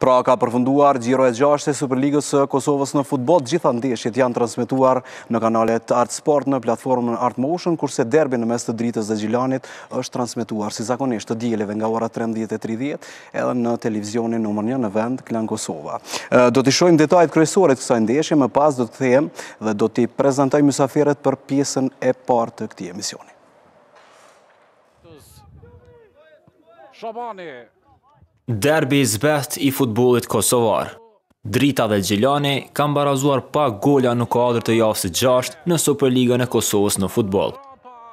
Pra ka përfunduar gjiro e gjasht e Superligës së Kosovës në futbol, gjitha ndeshjet janë transmituar në kanalet Art Sport në platformën Art Motion, kurse derbi në mes të dritës dhe gjilanit është transmituar si zakonisht të djeleve nga ora 13.30 edhe në televizionin nëmër një në vend klanë Kosova. Do të shojmë detajt kryesore të kësa ndeshje, më pas do të them dhe do të prezentaj mësaferet për pjesën e partë të këti emisioni. Shabani, Derbi i zbeht i futbolit Kosovar Drita dhe Gjilani kam barazuar pa golla në kuadrë të javës të gjasht në Superligën e Kosovës në futbol.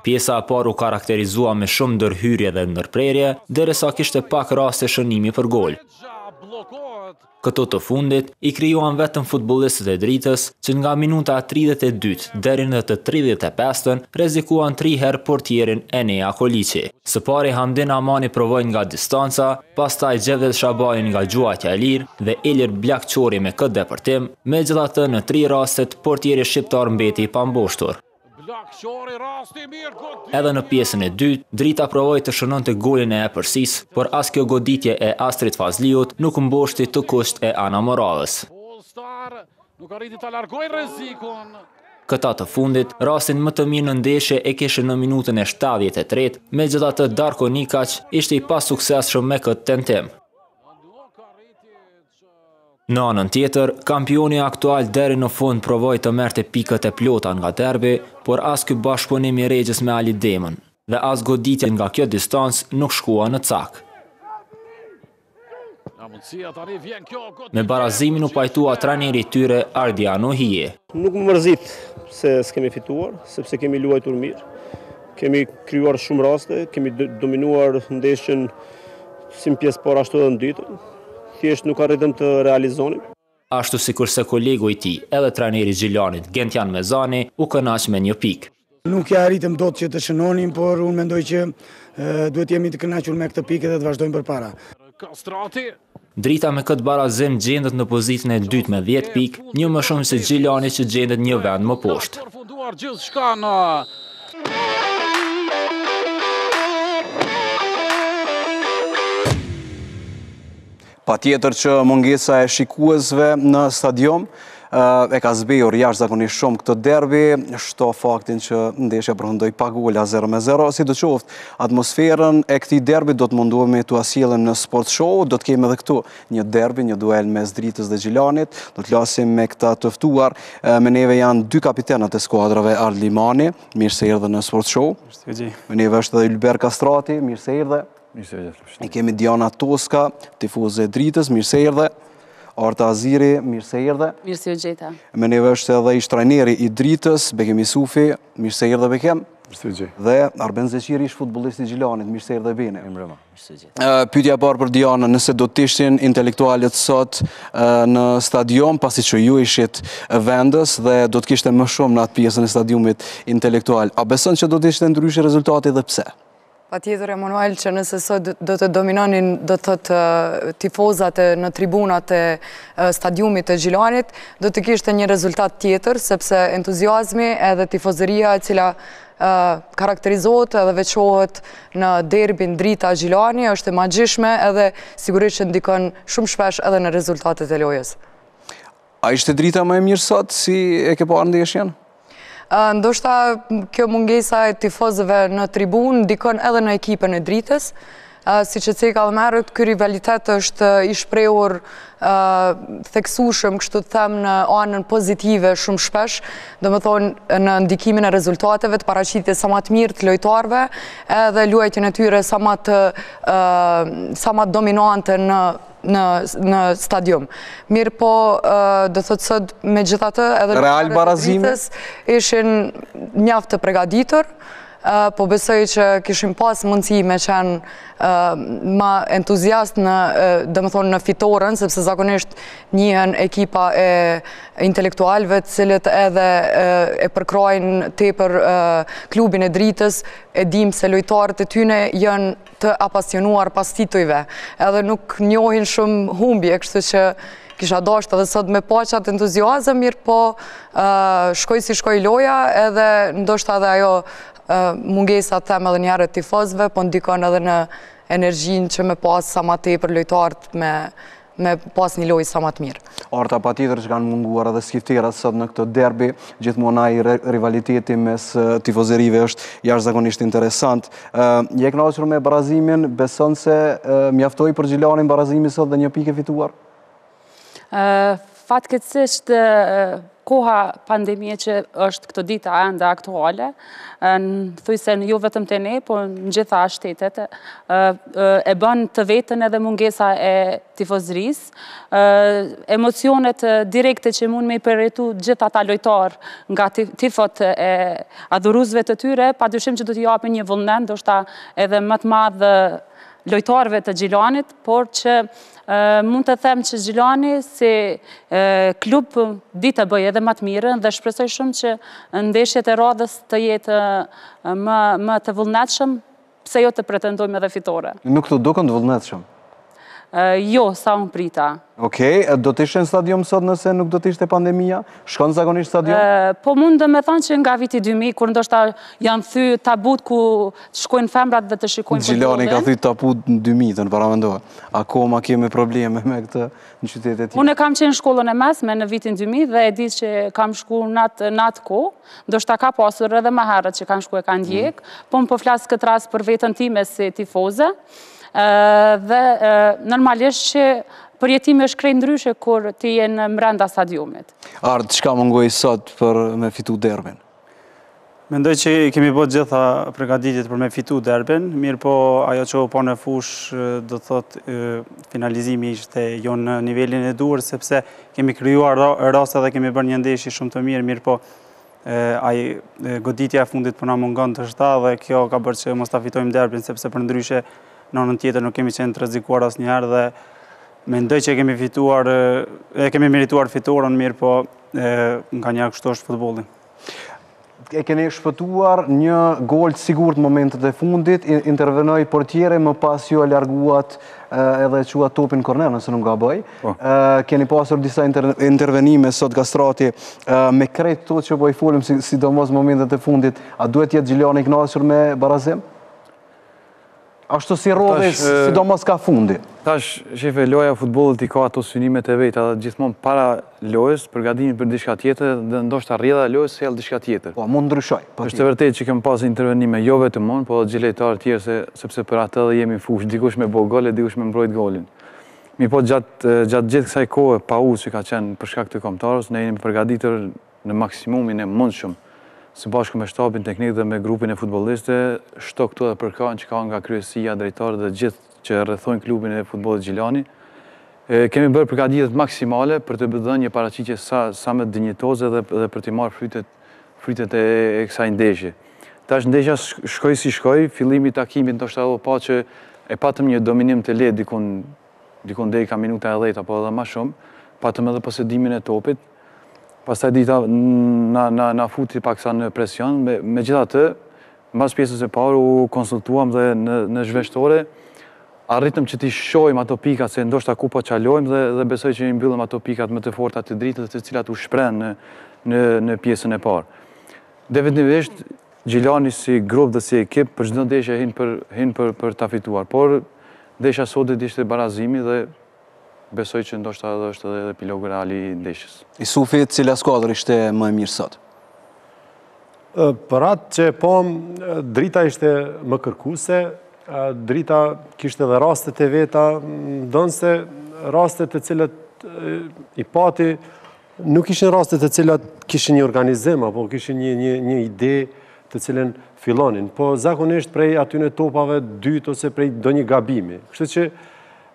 Pjesa e paru karakterizua me shumë ndërhyrje dhe ndërprerje, dhe resa kishte pak raste shënimi për gol. Këto të fundit i krijuan vetëm futbolistët e dritës që nga minuta 32 dherin dhe të 35-ën rezikuan 3 herë portjerin Enea Kolici. Së pari Hamdin Amani provojnë nga distanca, pas taj Gjevdet nga nga e lirë dhe Elir Blakqori me këtë depërtim, me gjithatë në 3 rastet portjeri Shqiptar mbeti i pambushtur. Edhe në pjesën e dytë, drita provoj të shënon të golin e e përsis, por as kjo goditje e Astrit Fazliot nuk mboshti të kusht e Ana Morales. Këta të fundit, rastin më të mirë në ndeshe e keshë në minutën e 73, me gjitha të Darko Nikac ishte i pas sukses shumë me këtë tentim. Në anën tjetër, kampioni aktual deri në fund provoj të merte pikët e plota nga derbi, por as kjo bashkëpunimi regjës me Ali Demon, dhe as goditja nga kjo distancë nuk shkua në cak. Me barazimin u pajtua trajneri tyre Ardiano Hije. Nuk më mërzit se s'kemi fituar, sepse kemi luajtur mirë, kemi kryuar shumë raste, kemi dominuar ndeshën si në pjesë por ashtu dhe në dytën, thjesht nuk arritëm të realizonim. Ashtu si kurse kolegu i ti, edhe treneri Gjilanit, Gentian Mezani, u kënaq me një pik. Nuk e arritëm do të që të shënonim, por unë mendoj që duhet jemi të kënaqur me këtë pik edhe të vazhdojmë për para. Drita me këtë barazim gjendet në pozitën e dytë me 10 pik, një më shumë se Gjilani që gjendet një vend më poshtë. pa tjetër që mungesa e shikuesve në stadion, eh, e ka zbejur jashtë zakoni shumë këtë derbi, shto faktin që ndeshja përhëndoj pak 0-0. Si do qoftë, atmosferën e këti derbi do të munduemi të asilën në sport show, do të kemi dhe këtu një derbi, një duel me zdritës dhe gjilanit, do të lasim me këta tëftuar, eh, me neve janë dy kapitenat e skuadrave Ard Limani, mirë se irë dhe në sport show, me neve është dhe Ilber Kastrati, mirë se irë dhe, I kemi Diana Toska, tifuze e dritës, mirësejrë dhe. Arta Aziri, mirësejrë dhe. Mirësejrë Gjeta Me neve është edhe ishtë trajneri i dritës, bekemi Sufi, mirësejrë dhe bekem. Mirësejrë Gjeta Dhe Arben Zeqiri ishtë futbolisti Gjilanit, mirësejrë dhe bini. Mirësejrë Gjeta eh, Pytja parë për Diana, nëse do të tishtin intelektualit sot eh, në stadion, pasi që ju ishit vendës dhe do të kishtë më shumë në atë pjesën e stadionit intelektual. A besën që do të të ndryshë rezultati dhe pse? Pa tjetër, Emanuel, që nëse sot do të dominonin, do të të tifozat e në tribunat e stadiumit të Gjilanit, do të kishtë një rezultat tjetër, sepse entuziasmi edhe tifozëria e cila karakterizohet edhe veqohet në derbin drita Gjilani, është e magjishme edhe sigurisht që ndikon shumë shpesh edhe në rezultatet e lojës. A ishte drita më e mirë sot, si e ke po arndi e shenë? ndoshta kjo mungesa e tifozëve në tribun ndikon edhe në ekipën e dritës, si që cekë almerët, kërë rivalitet është ishprejur theksushëm, kështu të them në anën pozitive shumë shpesh, dhe më thonë në ndikimin e rezultateve të paracitit e sa matë mirë të lojtarve, edhe luajtjën e tyre sa matë dominante në në stadium. Mirë po, dhe thëtë sët, me gjithatë edhe në rritës ishin njaftë të pregaditur, po besoj që kishim pas mundësi me qenë ma entuziast në dhe më thonë në fitorën, sepse zakonisht njëhen ekipa e intelektualve të cilët edhe e përkrojnë te për klubin e dritës e dim se lojtarët e tyne jënë të apasionuar pas titujve edhe nuk njohin shumë humbi e kështu që kisha dashtë edhe sot me pachat entuziazëm mirë po shkoj si shkoj loja edhe ndoshtë edhe ajo mungesat them edhe njerët tifozve, po ndikon edhe në energjin që me pas sa ma te për lojtartë me me pas një lojë sa më të mirë. Arta pa tjetër që kanë munguar edhe skiftirat sot në këtë derbi, gjithmona i rivaliteti mes tifozerive është jashtë zakonisht interesant. Je knasur me barazimin, beson se mjaftoj për gjilani në barazimi sot dhe një pike fituar? Fatë se koha pandemije që është këto dita enda aktuale, në thuj se në jo ju vetëm të ne, po në gjitha ashtetet, e bën të vetën edhe mungesa e tifozris, emocionet direkte që mund me i përretu gjitha ta lojtar nga tifot e adhuruzve të tyre, pa dyshim që du t'i apë një vëllnen, do shta edhe më të madhë lojtarve të gjilanit, por që mund të them që Gjilani si klub ditë të bëjë edhe matë mirën dhe shpresoj shumë që ndeshjet e radhës të jetë më të vullnetëshëm, pse jo të pretendojmë edhe fitore. Nuk të dukën të vullnetëshëm? Jo, sa unë prita. Okej, do të ishen stadion sot nëse nuk do të ishte pandemija? Shkon zagonisht stadion? Po mund dhe me thanë që nga viti 2000, kur ndoshta janë thy tabut ku shkojnë femrat dhe të shikojnë futbolin. Gjiloni ka thy tabut në 2000, të në paramendohet. Ako ma kemi probleme me këtë në qytetet tjë? Unë e kam qenë shkollën e mesme në vitin 2000 dhe e ditë që kam shku në atë ko, ndoshta ka pasur edhe maherët që kam shku e kanë djekë, mm. po më po flasë këtë ras për vetën time si tifoze, dhe normalisht që përjetimi është krejnë ndryshe kur të jenë mërënda stadiumit. Ardë, që ka më ngojë sot për me fitu derbin? Mendoj që kemi bëtë gjitha pregatitit për me fitu derbin, mirë po ajo që po në fush do të thot finalizimi ishte jo në nivelin e duër, sepse kemi kryuar rrasa dhe kemi bërë një ndeshi shumë të mirë, mirë po aji goditja e fundit përna po mungon të shta dhe kjo ka bërë që mos ta fitojmë derbin, sepse për ndryshe në në tjetër nuk kemi qenë të rezikuar asë njëherë dhe me ndoj që kemi fituar, e kemi merituar fiturën mirë, po nga një akështo është futbolin. E keni shpëtuar një gol të sigur të momentet e fundit, intervenoj për tjere, më pas ju e larguat edhe qua topin kornerë, nëse nuk ga bëj. Po. Keni pasur disa intervenime sot gastrati me krejt të që bëj po folim si domos momentet e fundit. A duhet jetë Gjiljani Knasur me barazim? Ashtë si rove, si do mos ka fundi? Tash, shefe, loja futbolet i ka ato synimet e vejta, dhe gjithmon para lojës, përgadimin për dishka tjetër, dhe ndoshta rrjeda lojës se jelë dishka tjetër. Po, mund ndryshoj. Êshtë po të vërtet që kemë pas intervenime jo vetë mund, po dhe gjilejtarë tjerë, se, sepse për atë dhe jemi fush, dikush me bo gole, dikush me mbrojt golin. Mi po gjatë, gjithë kësaj kohë, pa u që ka qenë përshka këtë komtarës, ne jemi përgaditër në maksimumin e mund së bashku me shtabin teknik dhe me grupin e futboliste, shto këtu edhe për që ka nga kryesia, drejtarë dhe gjithë që rrethojnë klubin e futbolit Gjilani. Kemi bërë përgatitjet maksimale për të bëdhë një paraqitje sa, sa më dinjitoze dhe, dhe për të marrë frytet, e, kësa kësaj ndeshje. Tash ndeshja shkoi si shkoi, fillimi i takimit ndoshta edhe pa që e patëm një dominim të lehtë dikon dikon deri ka minuta e 10 apo edhe më shumë, patëm edhe posedimin e topit, pas taj dita na futi pak sa në presion, me gjitha të, në basë pjesës e paru, u konsultuam dhe në zhveshtore, arritëm që ti shojmë ato pikat se ndoshta ku po qalojmë dhe dhe besoj që i mbyllëm ato pikat më të forta të dritët të cilat u shprenë në pjesën e parë. Dhe vetë një veshtë, Gjilani si grupë dhe si ekipë për gjithë në deshe e hinë për ta fituar, por desha asodit ishte barazimi dhe besoj që ndoshta edhe është edhe epilog reali i ndeshjes. I Sufi, cila skuadër ishte më e mirë sot? Për atë që po, drita ishte më kërkuse, drita kishte dhe rastet e veta, ndonë se rastet e cilët i pati, nuk ishin rastet e cilët kishin një organizim, apo kishin një, një, një ide të cilën filonin, po zakonisht prej aty në topave dytë ose prej do një gabimi. Kështë që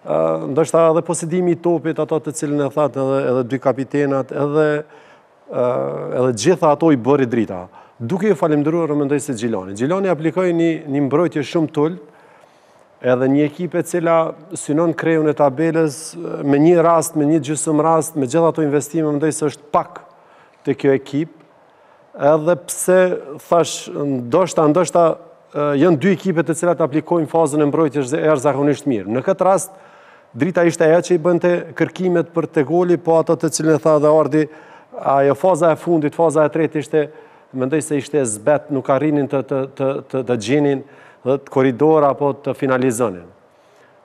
ndështë edhe posedimi i topit, ato të cilën e thatë edhe dy kapitenat, edhe gjitha ato i bëri drita. Duke ju falimdruar, rëmëndoj se Gjiloni. Gjiloni aplikoj një mbrojtje shumë tullë, edhe një ekipe cila synon kreju në tabeles me një rast, me një gjysëm rast, me gjitha ato investime, më se është pak të kjo ekip, edhe pse, thash, ndoshta, ndoshta, jënë dy ekipe të cilat aplikojnë fazën e mbrojtjes dhe erë zakonisht mirë. Në këtë rast, drita ishte ajo që i bënte kërkimet për të goli, po ato të cilën e tha dhe ardi, ajo faza e fundit, faza e tretë ishte, mendoj se ishte zbet, nuk arrinin të, të, gjenin dhe të koridora apo të finalizonin.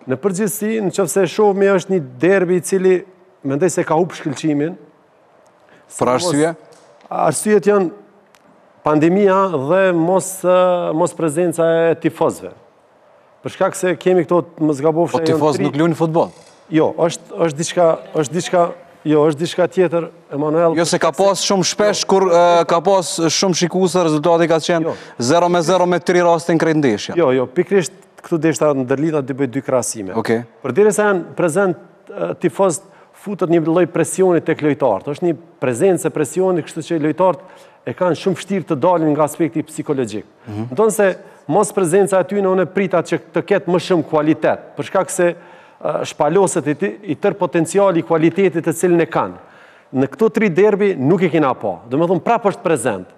Në përgjithsi, në qëfë se është një derbi cili, mendoj se ka hupë shkëllqimin. Për arsye? Arsye të janë pandemia dhe mos, mos prezenca e tifozve. Përshka këse kemi këto më zgabofë... Po tifozë nuk lujnë futbol? Jo, është diçka... Jo, është diçka tjetër, Emanuel... Jo, se ka pas shumë shpesh, kur jo. eh, ka pas shumë shikusë, rezultati ka qenë 0 jo. me 0 me 3 rastin krejtë ndeshja. Jo, jo, pikrisht këtu deshta në dërlita dy bëjt dy krasime. Për dire se janë prezent eh, tifozë futët një loj presionit të klojtartë është një prezent se presionit kështu që i lojtartë e kanë shumë fështirë të dalin nga aspekti psikologikë. Mhm. Në tonë se mos prezenca e tyne unë e prita që të ketë më shumë kualitet, përshka këse shpaloset i tërë potenciali kualitetit të cilën e kanë. Në këto tri derbi nuk e kina po, dhe me thunë prap është prezent.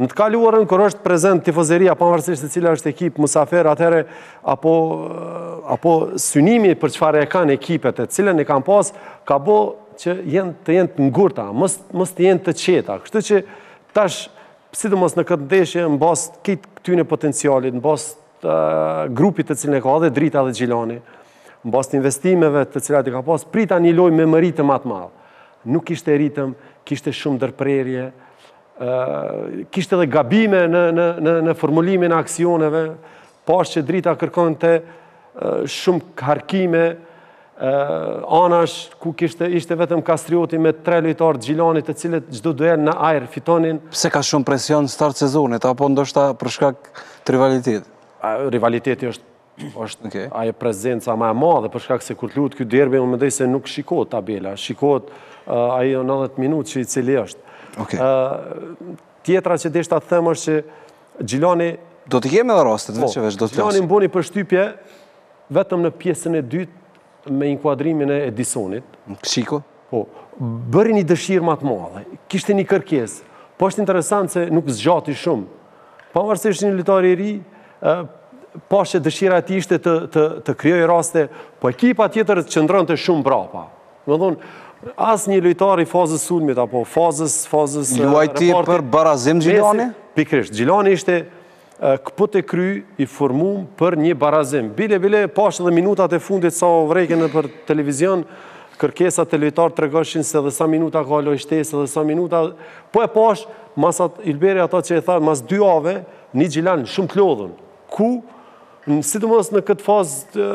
Në të kaluarën, kër është prezent tifozeria, pa mërësisht e cila është ekip, musafer, atëre, apo synimi për qëfare e kanë ekipet e cilën e kanë pas, ka bo që të jenë të ngurta, mës të jenë të qeta. Kështu që tashë, sidomos në këtë ndeshje, në bas këtë e potencialit, në bas grupit të cilën e ka dhe drita dhe gjilani, në bas të investimeve të cilat i ka pas, prita një loj me mëritëm atë malë. Nuk ishte ritëm, kishte shumë dërprerje, kishte dhe gabime në, në, në, në formulimin aksioneve, pas që drita kërkon të shumë shumë harkime, anash ku kishte, ishte vetëm kastrioti me tre lojtarë gjilanit e cilët gjdo duen në ajrë fitonin. Pse ka shumë presion start sezonit, apo ndoshta përshkak të rivalitet? Rivaliteti është është aje ajo prezenca ma e madhe, përshkak se kur të lutë këtë derbi, më më dhej se nuk shikot tabela, shikot uh, 90 minutë që i cili është. tjetra që deshta të themë është që Gjilani... Do të kemi dhe rastet, po, veç do t'i lasë. Gjilani mbuni për shtypje vetëm në pjesën e dytë me inkuadrimin e Edisonit. Kësiko? Po, bëri një dëshirë matë madhe, kishtë një kërkes, po është interesant se nuk zgjati shumë. Pa mërëse është një litari ri, po është dëshira ati ishte të, të, të kryoj raste, po ekipa tjetër të qëndrën të shumë brapa. Më dhunë, asë një litari i fazës sulmit, apo fazës, fazës... Luajti për barazim Gjilani? Pikrisht, Gjilani ishte këpët e kry i formum për një barazim. Bile, bile, pashtë dhe minutat e fundit sa o vrejke për televizion, kërkesat të lejtarë të regëshin se dhe sa minuta ka lojshtes, dhe sa minuta... Po e pashtë, masat Ilberi ato që e tha, mas dy ave, një gjilan, shumë të lodhën. Ku, si të në këtë fazë,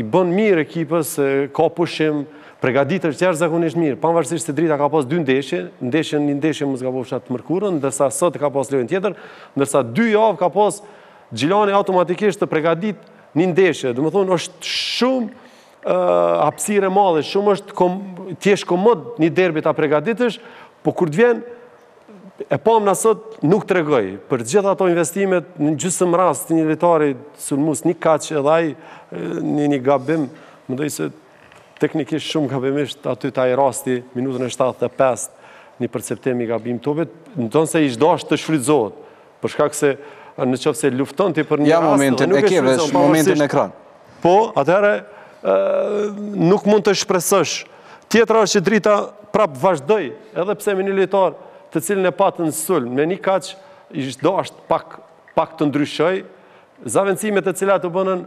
i bën mirë ekipës, ka pushim, pregaditër që është zakonisht mirë, panvarsisht se drita ka posë dy ndeshje, ndeshje një ndeshje më zgabo fshatë mërkurën, ndërsa sot ka pos lejën tjetër, ndërsa dy javë ka posë gjilani automatikisht të pregadit një ndeshje. Dëmë thonë është shumë apsire madhe, shumë është tjeshtë komod një derbi ta pregaditësh, po kur të vjenë, e pomë nësot nuk të regoj. Për gjitha ato investimet, në gjusëm rast, një vetari sulmus, një kaqë edhaj, një gabim, më dojë se teknikisht shumë gabimisht aty taj rasti, minutën e 75, një perceptim i gabim të obet, në tonë se ishdo ashtë të shfridzohet përshka këse në qofë se lufton të i për një rast, ja momentin e kjeve, momentin e kran. Po, atëherë, nuk mund të shpresësh. Tjetra është që drita prapë vazhdoj, edhe pse me një litar të cilën e patë në sulm, me një kach ishdo ashtë pak të ndryshoj, zavendësimet e cilat të bënën,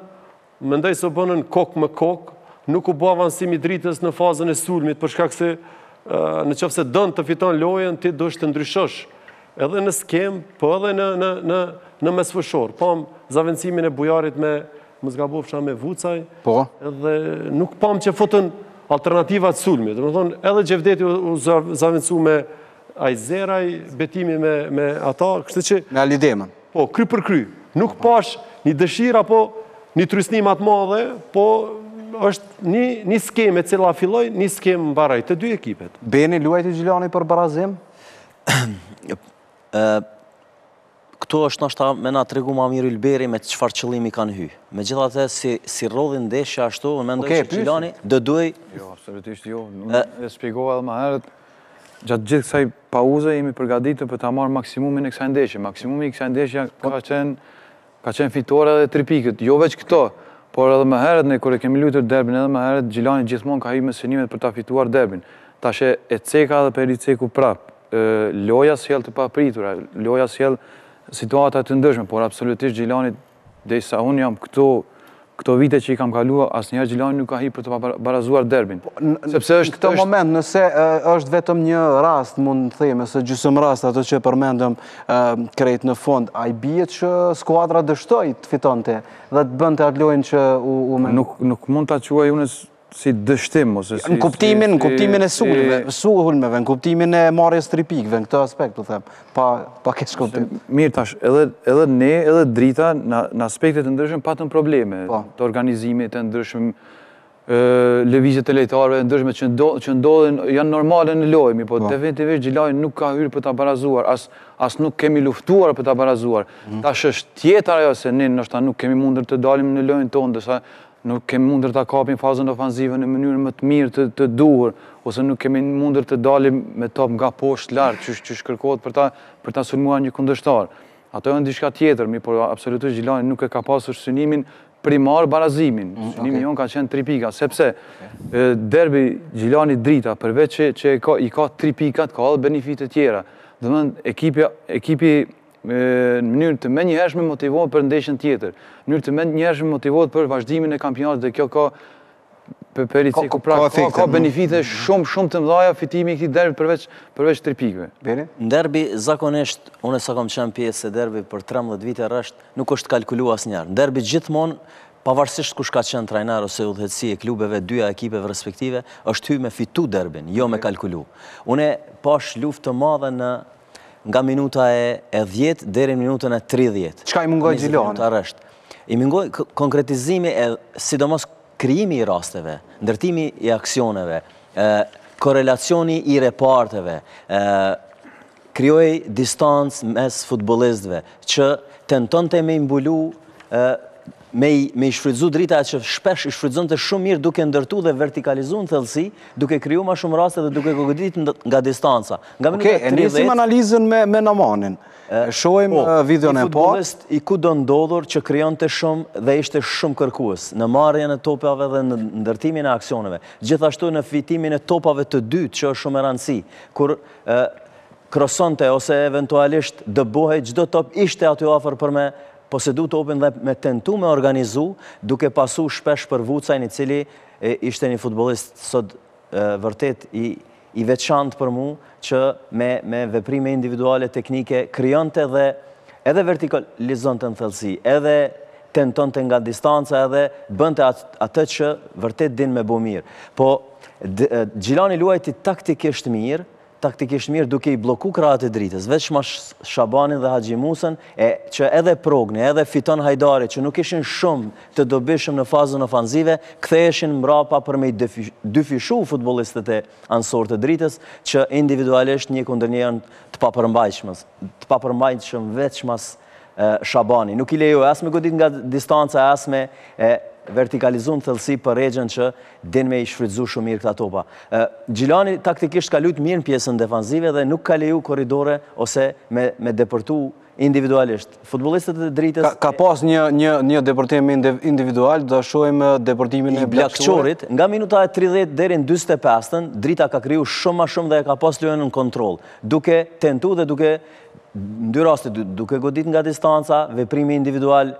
më se së bënën kokë më kokë, nuk u bo avansimi dritës në fazën e sulmit, për shkak se në qëfë se dënë të fiton lojen, ti do të ndryshosh edhe në skem, për po edhe në mesfëshor. Pam po, zavendësimin e bujarit me mëzgabov me vucaj, po. edhe nuk pam që fotën alternativat sulmit. thonë, edhe gjevdeti u zavendësu me ajzeraj, betimi me ata, kështë që... Me alidemen. Po, kry për kry. Nuk pash një dëshira, po një trysnimat madhe, po është një, një skeme cila filloj, një skeme më baraj të dy ekipet. Beni, luajt i Gjilani për barazim? Këtu është nështë me nga tregu ma mirë Ilberi me qëfar qëllimi kanë hy. Me gjitha të si, si rodhin deshja ashtu, me mendoj që Gjilani dhe duaj... Jo, absolutisht jo. Në e spigoha edhe ma herët, gjatë gjithë kësaj pauze jemi përgaditë për ta marrë maksimumin e kësaj ndeshje. Maksimumin e kësaj ndeshje ka po. qenë, ka fitore dhe tri pikët, jo veç këto por edhe më herët ne kur e kemi luajtur derbin edhe më herët Gjilani gjithmonë ka hyrë me synimet për ta fituar derbin. Tash e Ceka dhe Periceku prap. Ë loja sjell të papritura, loja sjell situata të ndëshme, por absolutisht Gjilani desa un jam këtu këto vite që i kam kalua, asë njerë Gjilani nuk ka hi për të barazuar derbin. Po, në këto moment, nëse është vetëm një rast, mund të thejme, se gjysëm rast, ato që përmendëm krejt në fond, a i bje që skuadra dështoj të fiton të, dhe të bënd të atlojnë që u... Nuk mund të atë quaj unës si dështim ose si... Në kuptimin, në kuptimin e sulmeve, në kuptimin e marjes tripikve, në këtë aspekt, të po them, pa, pa kesh kuptim. Mirë tash, edhe, edhe ne, edhe drita, në, aspektet e ndryshme, patën probleme, po. të organizimit e ndryshme, lëvizje të lejtarëve, ndryshme që, ndo, që ndodhen, janë normale në lojmi, po pa. Po. definitivisht gjilaj nuk ka hyrë për të abarazuar, as, as nuk kemi luftuar për të abarazuar, mhm. Tash është ajo se ne nështë nuk kemi mundër të dalim në lojnë tonë, nuk kemi mundër të kapin fazën ofanzive në mënyrë më të mirë të, të duhur, ose nuk kemi mundër të dalim me top nga poshtë lartë, që, që shkërkohet për ta, për ta sulmuar një kundështar. Ato e në dishka tjetër, mi por absolutisht Gjilani nuk e ka pasur synimin primar barazimin. Mm, okay. Synimi jonë ka qenë tri pika, sepse okay. derbi Gjilani drita, përveç që, që i ka, i ka tri pikat, ka edhe benefit të tjera. Dhe mëndë ekipi, ekipi në mënyrë të menjë njëherëshme motivohet për ndeshën tjetër, në mënyrë të menjë njëherëshme motivohet për vazhdimin e kampionatës dhe kjo ka për peri ka, pra ka benefite shumë, shumë të mdhaja fitimi i këti derbi përveç, përveç ripikve. pikve. Në derbi, zakonisht, unë e sa kom qenë pjesë e derbi për 13 vite rësht, nuk është kalkulu asë njarë. Në derbi gjithmonë, pavarësisht kush ka qenë trajnar ose udhetsi e klubeve, dyja ekipeve respektive, është hy me fitu derbin, jo me kalkulu. Une pash luft të madhe në nga minuta e 10 dhere minuta e 30. Qka i mungoj gjilohënë? I mungoj konkretizimi e sidomos kriimi i rasteve, ndërtimi i aksioneve, korelacioni i reparteve, krioj distancë mes futbolistve, që tenton të me imbulu me i shfrydzu drita që shpesh i në të shumë mirë duke ndërtu dhe vertikalizu në thëllësi, duke kryu ma shumë raste dhe duke këgëdit nga distanca. Ok, e njësim analizën me namanin. Shohim video në po. I po. futbolist i ku do ndodhur që kryon të shumë dhe ishte shumë kërkuës në marja në topave dhe në ndërtimin e aksioneve. Gjithashtu në fitimin e topave të dytë që është shumë e rëndësi, kur krosonte ose eventualisht dëbohet gjdo top ishte aty ofër për me po se du të open dhe me tentu me organizu, duke pasu shpesh për vucaj një cili ishte një futbolist sot vërtet i i veçant për mu, që me veprime individuale, teknike, kryon të edhe, vertikalizonte të në thëllësi, edhe tenton të nga distanca, edhe bënte të atë që vërtet din me bo mirë. Po, Gjilani luajti taktik ishtë mirë, taktikisht mirë duke i bloku kratë e dritës, veç ma Shabanin dhe Hajimusën, e që edhe progni, edhe fiton hajdari, që nuk ishin shumë të dobishëm në fazën ofanzive, këthe eshin mrapa për me i dyfishu futbolistët e ansorët e dritës, që individualisht një kundër njën të papërmbajshëm, të papërmbajshëm veç ma Shabanin. Nuk i lejo, asme godit nga distanca, asme vertikalizun thëllësi për regjën që din me i shfridzu shumë mirë këta topa. Gjilani taktikisht ka lujtë mirë në pjesën defanzive dhe nuk ka leju koridore ose me depërtu individualisht. Futbolistët e dritës... Ka pas një depërtim individual, dhe shojmë depërtimin e blakëqorit. Nga minuta e 30 dherën 25-ën, drita ka kriju shumë ma shumë dhe ka pas lujen në kontrol. Duke tentu dhe duke në dy rastit, duke godit nga distanca, veprimi individual,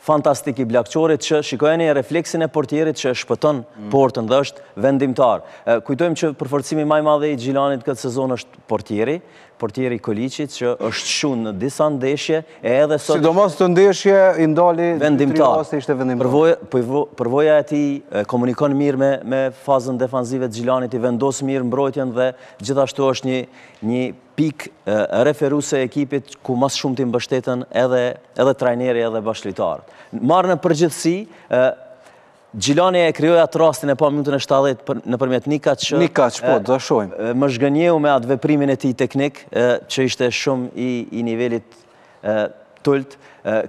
fantastik i blakqorit që shikojeni refleksin e portjerit që shpëton portën dhe është vendimtar. Kujtojmë që përforcimi maj madhe i Gjilanit këtë sezon është portjeri, portieri Kolicit, që është shunë në disa ndeshje e edhe sot... Sidomos të ndeshje i ndali vendimtar. Përvoja e ti komunikon mirë me fazën defanzive të gjilanit, i vendos mirë mbrojtjen dhe gjithashtu është një pik referuse ekipit ku mas shumë ti mbështetën edhe trajneri edhe bashkëlitarët. Marë në përgjithsi, Gjilani e kryoja të rastin e pa minutën e 70 në përmjet një kaq... Një kaq, po, të dashojmë. Më shgënjehu me atë veprimin e ti teknik, që ishte shumë i nivelit tullt.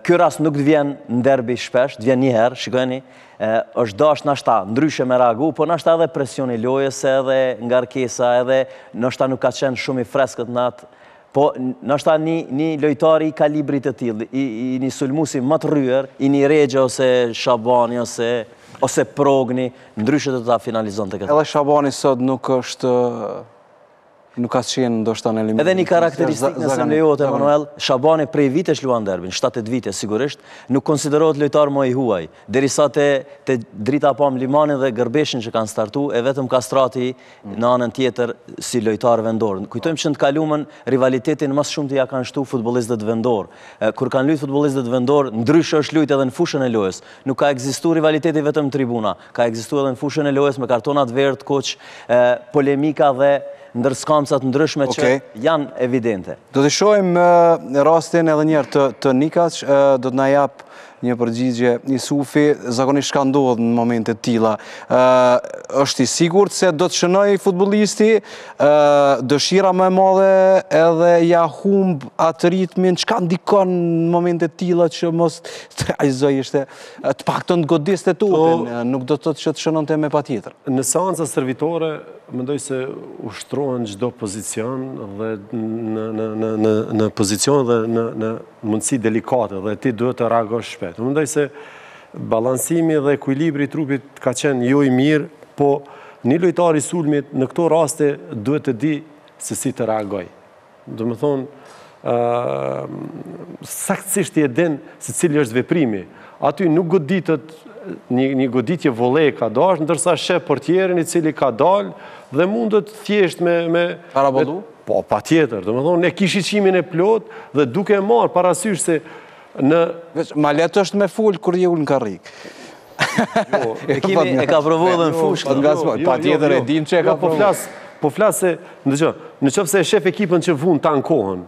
Kjo rast nuk të vjen në derbi shpesh, të vjen njëherë, shikojni, është dash në shta, ndryshe me ragu, po në shta edhe presion lojës edhe nga rkesa edhe në shta nuk ka qenë shumë i freskët në atë. Po, në ta një lojtari i kalibrit e tjilë, i një sulmusi më të i një regjë ose shabani ose ose progni, ndryshet të ta finalizon të këtë. Edhe Shabani sot nuk është Nuk asë qenë ndoshta në eliminim. Edhe një karakteristikë nëse në lejohet, Emanuel, Shabani prej vite luan derbin, 7-8 vite, sigurisht, nuk konsiderohet lojtar më i huaj. Derisa të drita pa më limanin dhe gërbeshin që kanë startu, e vetëm kastrati në anën tjetër si lojtar vendor. Kujtojmë që në të kalumen, rivalitetin mas shumë të ja kanë shtu futbolistët vendor. Kur kanë lujt futbolistët vendor, ndryshë është lujt edhe në fushën e lojës. Nuk ka egzistu rivaliteti vetëm tribuna, ka egzistu edhe në fushën e lojës me polemika dhe ndërskamësat ndryshme që janë evidente. Do të shojmë rastin edhe njerë të Nikas, do të jap një përgjigje një sufi, zakonisht shka ndodhë në momente tila. Êshtë i sigur të se do të shënoj futbolisti, dëshira me modhe edhe ja humb atë ritmin, shka ndikon në momente tila që mos të ajzoj ishte të pak të godis të të po, nuk do të të shënoj të me pa tjetër. Në seansa servitore, Mendoj se ushtrohen çdo pozicion dhe në në në në pozicion dhe në në mundësi delikate dhe ti duhet të reagosh shpejt. Mendoj se balancimi dhe ekuilibri i trupit ka qenë jo i mirë, po një lojtar i sulmit në këto raste duhet të di se si të reagoj. Do të thonë, ë saktësisht i e din se cili është veprimi. Aty nuk goditët një, një goditje volej ka dash, ndërsa shë për tjerën i cili ka dal, dhe mundet thjesht me... me po, pa tjetër, dhe me thonë, ne kishi qimin e plot, dhe duke marë parasysh se në... ma letë është me full, kur je unë ka rikë. Jo, e, kimi, e ka provu dhe në jo, fushë, jo, pa tjetër e dim që e ka provu. Po flasë, po flas se, në që, në qëpë se e shef ekipën që vunë ta në kohën,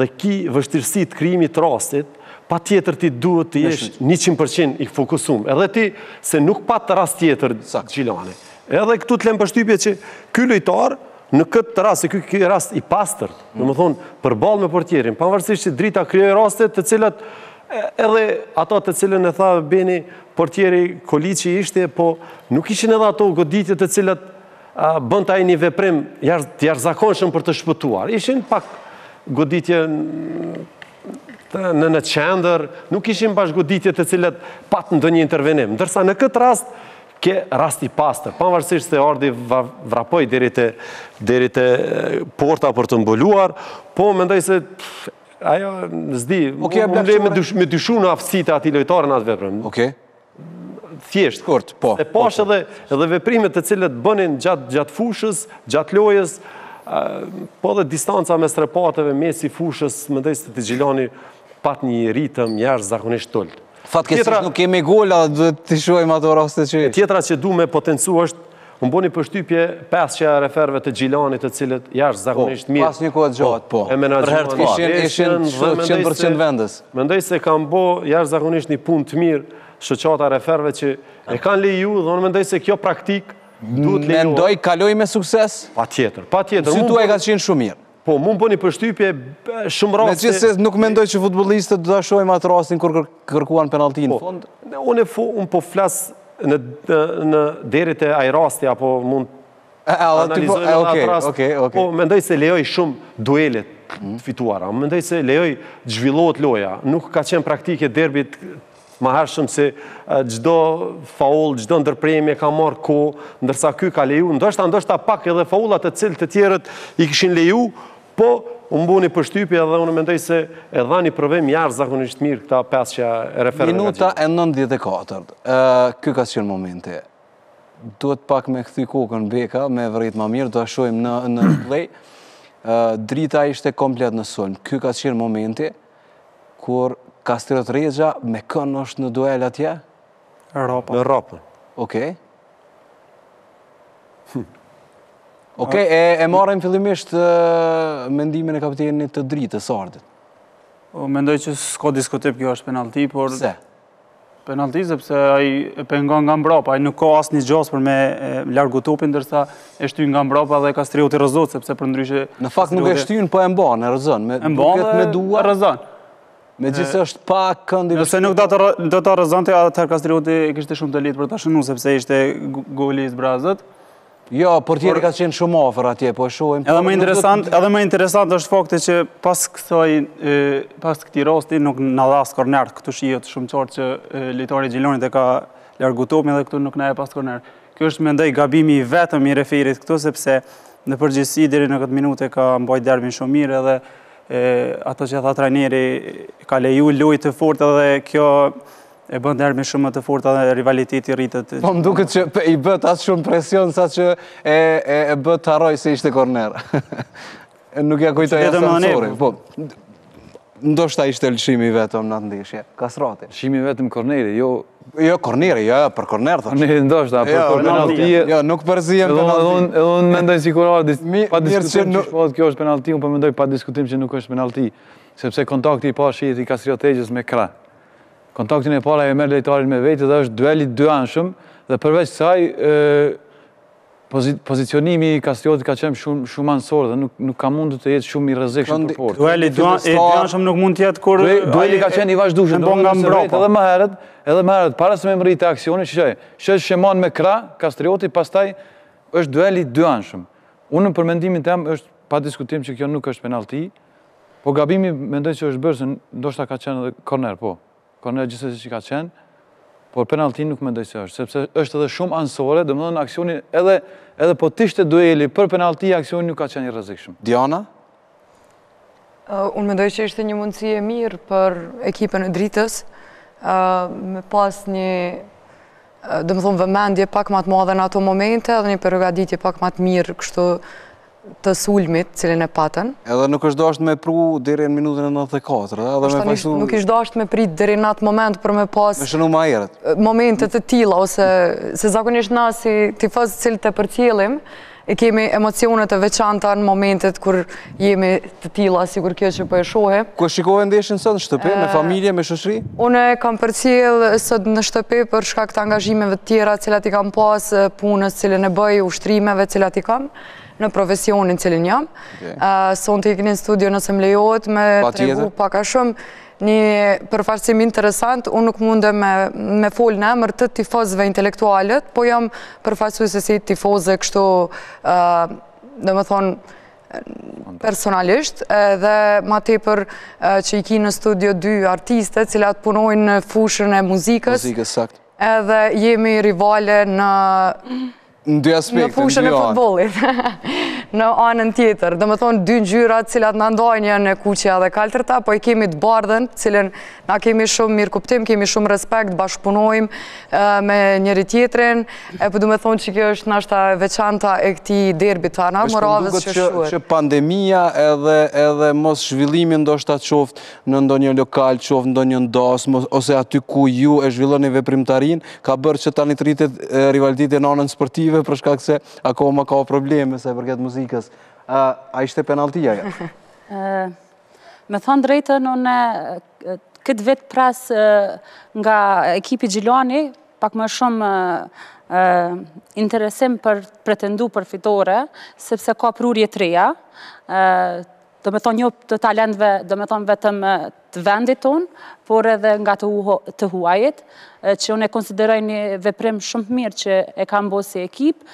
dhe ki vështirësit të krimi të rastit, pa tjetër ti duhet të jesh 100% i fokusum, edhe ti se nuk pa të rast tjetër Gjilani. Edhe këtu të lem përshtypje që ky lojtar në këtë rast, se ky ky rast i pastër, mm. do të thonë për ballë me portierin, pavarësisht se drita krijoi raste të cilat edhe ato të cilën e tha Beni portieri që ishte, po nuk ishin edhe ato goditje të cilat a, bën një veprim jashtë jashtëzakonshëm për të shpëtuar. Ishin pak goditje në në qendër, nuk ishim bashkoditje të cilët patë në një intervenim. Ndërsa në këtë rast, ke rasti pastër, panvarsisht se ordi vrapoj diri të porta për të mbëlluar, po mendoj se... Ajo, zdi, më le me dyshu në aftësit e ati lojtore në atë veprëm. Oke. Thjesht. Kort, po. E pash po edhe veprimet të cilët bënin gjatë fushës, gjatë lojës, po dhe distanca me strepateve, mesi fushës, më se të gjiloni pat një ritëm jash zakonisht tullë. Fatë kësisht nuk kemi gola dhe të shuajmë ato raste që... Tjetra që du me potencu është, më bo një pështypje pas që a referve të gjilanit të cilët jash zakonisht po, mirë. Pas një kohet gjatë, po. Për herë të ishin shëtë 100% vendës. Mëndoj se kam bo jash zakonisht një pun të mirë shëqata referve që e kanë leju dhe unë mëndoj se kjo praktik duhet lejuar. Mëndoj kaloj me sukses? Pa tjetër, pa tjetër. ka qenë shumë mirë. Po, mund po një përshtypje shumë rrasë... Me qësë se nuk mendoj që futbolistët dhe shojmë atë rastin kërë kërkuan penaltinë në po, fond? Unë po flasë në derit e aj rastja, apo mund analizojnë atë rast. Po, mendoj se lejoj shumë duelet fituara. Mendoj se lejoj gjvillot loja. Nuk ka qenë praktike derbit ma hershëm se gjdo faull, gjdo ndërprejme ka marrë ko, ndërsa ky ka leju. Ndështë ta pak edhe faullat e cilë të tjerët i këshin leju, po unë bu një pështypje edhe unë mendej se e dha një përvejmë jarë zakonisht mirë këta pesë që e referën nga gjithë. Minuta e 94, kjo ka qenë momente, duhet pak me këthi kokën beka, me vërrit ma mirë, duhet shojmë në në play, drita ishte komplet në solmë, kjo ka qenë momente, kur ka stërët regja me kënë është në duel atje? Në ropën. Në ropën. Okej. Oke, e marrem fillimisht mendimin e kapitenit të dritë të sardit? Mendoj që s'ko diskotip kjo është penalti, por... Se? Penalti, sepse i pengon nga a i nuk ko asë një gjosë për me largu topin, dërsa e shtyn nga mbrapa dhe ka striut i rëzot, sepse për ndryshe... Në fakt nuk e shtyn, po e mbon e rëzon, me duket me duar... Rëzon. Me gjithë është pak këndi... Nëse nuk do të rëzonte, atër kastrioti e i kishte shumë të litë për të shënu, sepse ishte gulli i Jo, për tjeri ka qenë shumë ofër atje, po shumë... Edhe më interesant, edhe më interesant është fakti që pas këtoj, pas këti rosti nuk në dhasë kornerë, këtu shijët shumë qorë që Litori Gjilonit e ka topin dhe këtu nuk në e pas kornerë. Kjo është me ndoj gabimi i vetëm i referit këtu, sepse në përgjësi diri në këtë minute ka mbojt derbin shumë mirë edhe ato që tha trajneri ka leju lujtë të fortë edhe kjo E bënd nërmi shumë më të fortë dhe rivaliteti rritët. Po më duke që i bët asë shumë presion, sa që e bët të haroj se ishte korner. Nuk ja kujtoj e sensori. Po, ndoshta ishte lëshimi vetëm në të ndishje. Kasrati. Lëshimi vetëm korneri, jo... Jo, korneri, jo, jo për korner, thë. Korneri ndoshta, për jo, jo, penalti. Jo, nuk përzijem penalti. unë, do në mendoj si kur ardi, pa diskutim që shpot, kjo është penalti, unë për po mendoj pa diskutim që nuk është penalti. Sepse kontakti i pa shqit i me krah kontaktin e para e merë lejtarin me vetë dhe është duelit dy anshëm dhe përveç saj pozicionimi i Kastriotit ka qenë shumë shumë ansor dhe nuk nuk ka mundu të jetë shumë i rrezikshëm për portë. Dueli duan e dyanshëm nuk mund të jetë kur dueli ka qenë i vazhdueshëm do nga mbrapa. Edhe më herët, edhe më herët para se më mritë aksioni, që Shesh Sheman me kastriotit pas pastaj është dueli dyanshëm. Unë për mendimin tim është pa diskutim që kjo nuk është penalti, po gabimi mendoj se është bërë se ndoshta ka qenë edhe korner, po për po në gjithës që ka qenë, por penaltin nuk me ndojë se është, sepse është edhe shumë ansore, dhe më dhënë aksioni edhe, edhe po tishtë e dueli për penalti, aksioni nuk ka qenë i rëzikshëm. Diana? Unë me mendoj që ishte një mundësi e mirë për ekipën e dritës, me pas një dhe më thonë vëmendje pak matë madhe në ato momente edhe një përgaditje pak matë mirë kështu të sulmit cilin e patën. Edhe nuk është do me pru dheri në minutën e 94, edhe me fashu... Nuk është do me prit dheri në atë moment për me pas... Me shënu ma erët. Momentet të tila, ose se zakonisht na si tifës cilë të për tjelim, e kemi emocionet e veçanta në momentet kur jemi të tila, si kur kjo që për po e shohe. Ko shikohet ndeshën sot në shtëpi, me familje, me shëshri? Une kam për cilë sot në shtëpi për shkak të angazhimeve tjera cilat i kam pas punës cilin e bëj, ushtrimeve cilat i kam në profesionin cilin jam. Son të ikni në studio nëse më lejohet me tregu paka shumë. Një përfarësim interesant, unë nuk munde me fol në emër të tifozve intelektualet, po jam përfarësu se si tifoze kështu, dhe më thonë, personalisht dhe ma te për që i ki në studio dy artiste cilat punojnë në fushën e muzikës edhe jemi rivale në Në dy aspekte, në fushën jo. e futbolit, në anën tjetër. Dhe më thonë, dy njërat cilat në ndojnë janë në kuqja dhe kaltërta, po i kemi të bardhen, cilën na kemi shumë mirë kuptim, kemi shumë respekt, bashkëpunojmë me njëri tjetërin, e për po du me thonë që kjo është nashta veçanta e këti derbi të anë, më rovës që shuar. Êshtë që pandemija edhe mos zhvillimin do shta qoftë në ndonjë lokal, qoftë ndonjë ndos, ose aty ku ju e zhvillën e veprimtarin, ka bërë që tani të rritet rivalditin anën sportive, pozitive për shkak se akoma ka probleme se përket muzikës. A ishte penaltia ja? Me thonë drejtën, unë këtë vetë pras nga ekipi Gjilani, pak më shumë interesim për pretendu për fitore, sepse ka prurje treja, do me thonë një të talentve, do me thonë vetëm të vendit tonë, por edhe nga të huajit, që unë e konsideroj një veprim shumë mirë që e kam bo si ekip,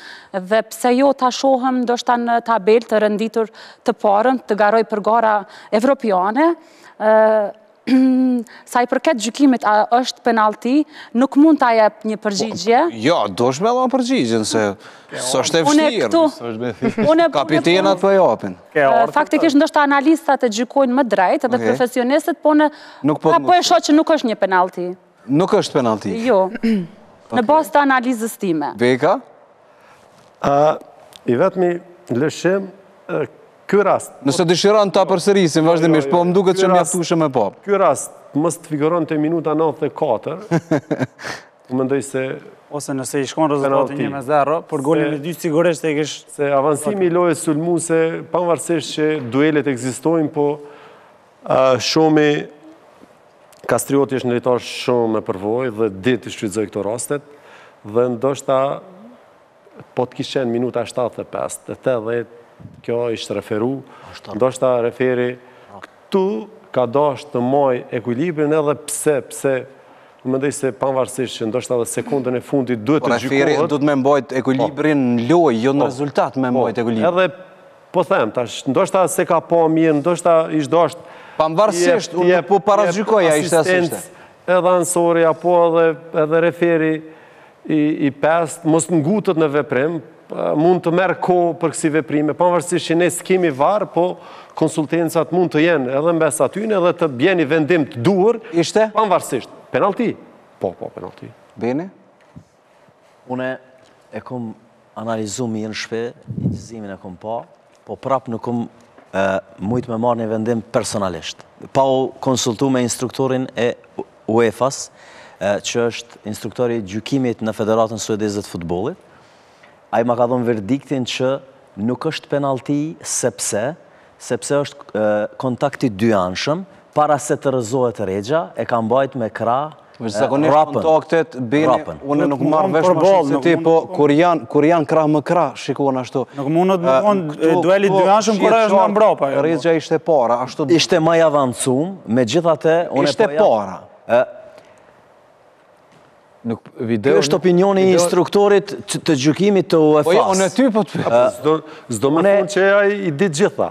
dhe pse jo të ashohëm, do shta në tabel të rënditur të parën, të garoj për gara evropiane, sa i përket gjykimit a është penalti, nuk mund të ajep një përgjigje. Jo, do është me lo përgjigjen, se së është e fështirë. Kapitinat për jopin. Faktikisht, ndështë analistat e gjykojnë më drejtë dhe profesionistët, po në ka po e sho që nuk është një penalti. Nuk është penalti? Jo, në bas të analizës time. Beka? I vetëmi lëshim, Ky rast, nëse po- dëshiron ta përsërisim vazhdimisht, po jo, jo, jo, më duket se më me më Ky rast më të figuron te minuta 94. Mendoj se ose nëse i shkon rezultati 1-0, por golin e dytë sigurisht e kish se avancimi i lojës sulmuese pavarësisht që duelet ekzistojnë, po shumë Kastrioti është ndërtuar shumë me përvojë dhe ditë shfrytëzoi këto rastet, dhe ndoshta po të kishen minuta 75, 80 kjo ishtë referu, ndoshta referi, ah. këtu ka dosh të moj ekulibrin edhe pse, pse, më ndoj se panvarsisht që ndoshta dhe sekundën e fundit duhet të gjykohet. Po referi duhet me mbojt ekulibrin po. në loj, jo në po. rezultat me po. mbojt ekulibrin. Edhe, po them, tash, ndoshta se ka po mirë, ndoshta ishtë doshtë... të... Panvarsisht, unë po parazgjykoja ishte asishte. Edhe ansori, apo edhe referi i pest, mos ngutët në veprim, mund të merë ko për kësi veprime, pa mërësishë që ne s'kemi varë, po konsultencat mund të jenë edhe mbes në dhe të bjeni vendim të duhur. Ishte? Pa mërësishë. Penalti? Po, po, penalti. Bene? Une e kom analizu mi në shpe, i gjizimin e kom pa, po prap në kom mujtë me marë një vendim personalisht. Pa u konsultu me instruktorin e UEFA-s, që është instruktori gjukimit në Federatën Suedezet Futbolit, a i ma ka dhonë verdiktin që nuk është penalti sepse, sepse është kontakti dyanshëm, para se të rëzohet regja, e kam bajt me kra, Zakonisht kontaktet, bini, unë nuk marrë vesh më shqit se ti, po kur janë jan krah më krah, shikon ashtu. Nuk mundot më kon dueli po, dy anshëm, kur është në mbropa. Jo. Rizja ishte para, ashtu. Ishte maj avancum, me gjithate, ishte po para. Nuk video... Kjo është opinioni instruktorit të gjukimit të uefa së Po jo, në ty, po të... Zdo me thonë që e i ditë gjitha.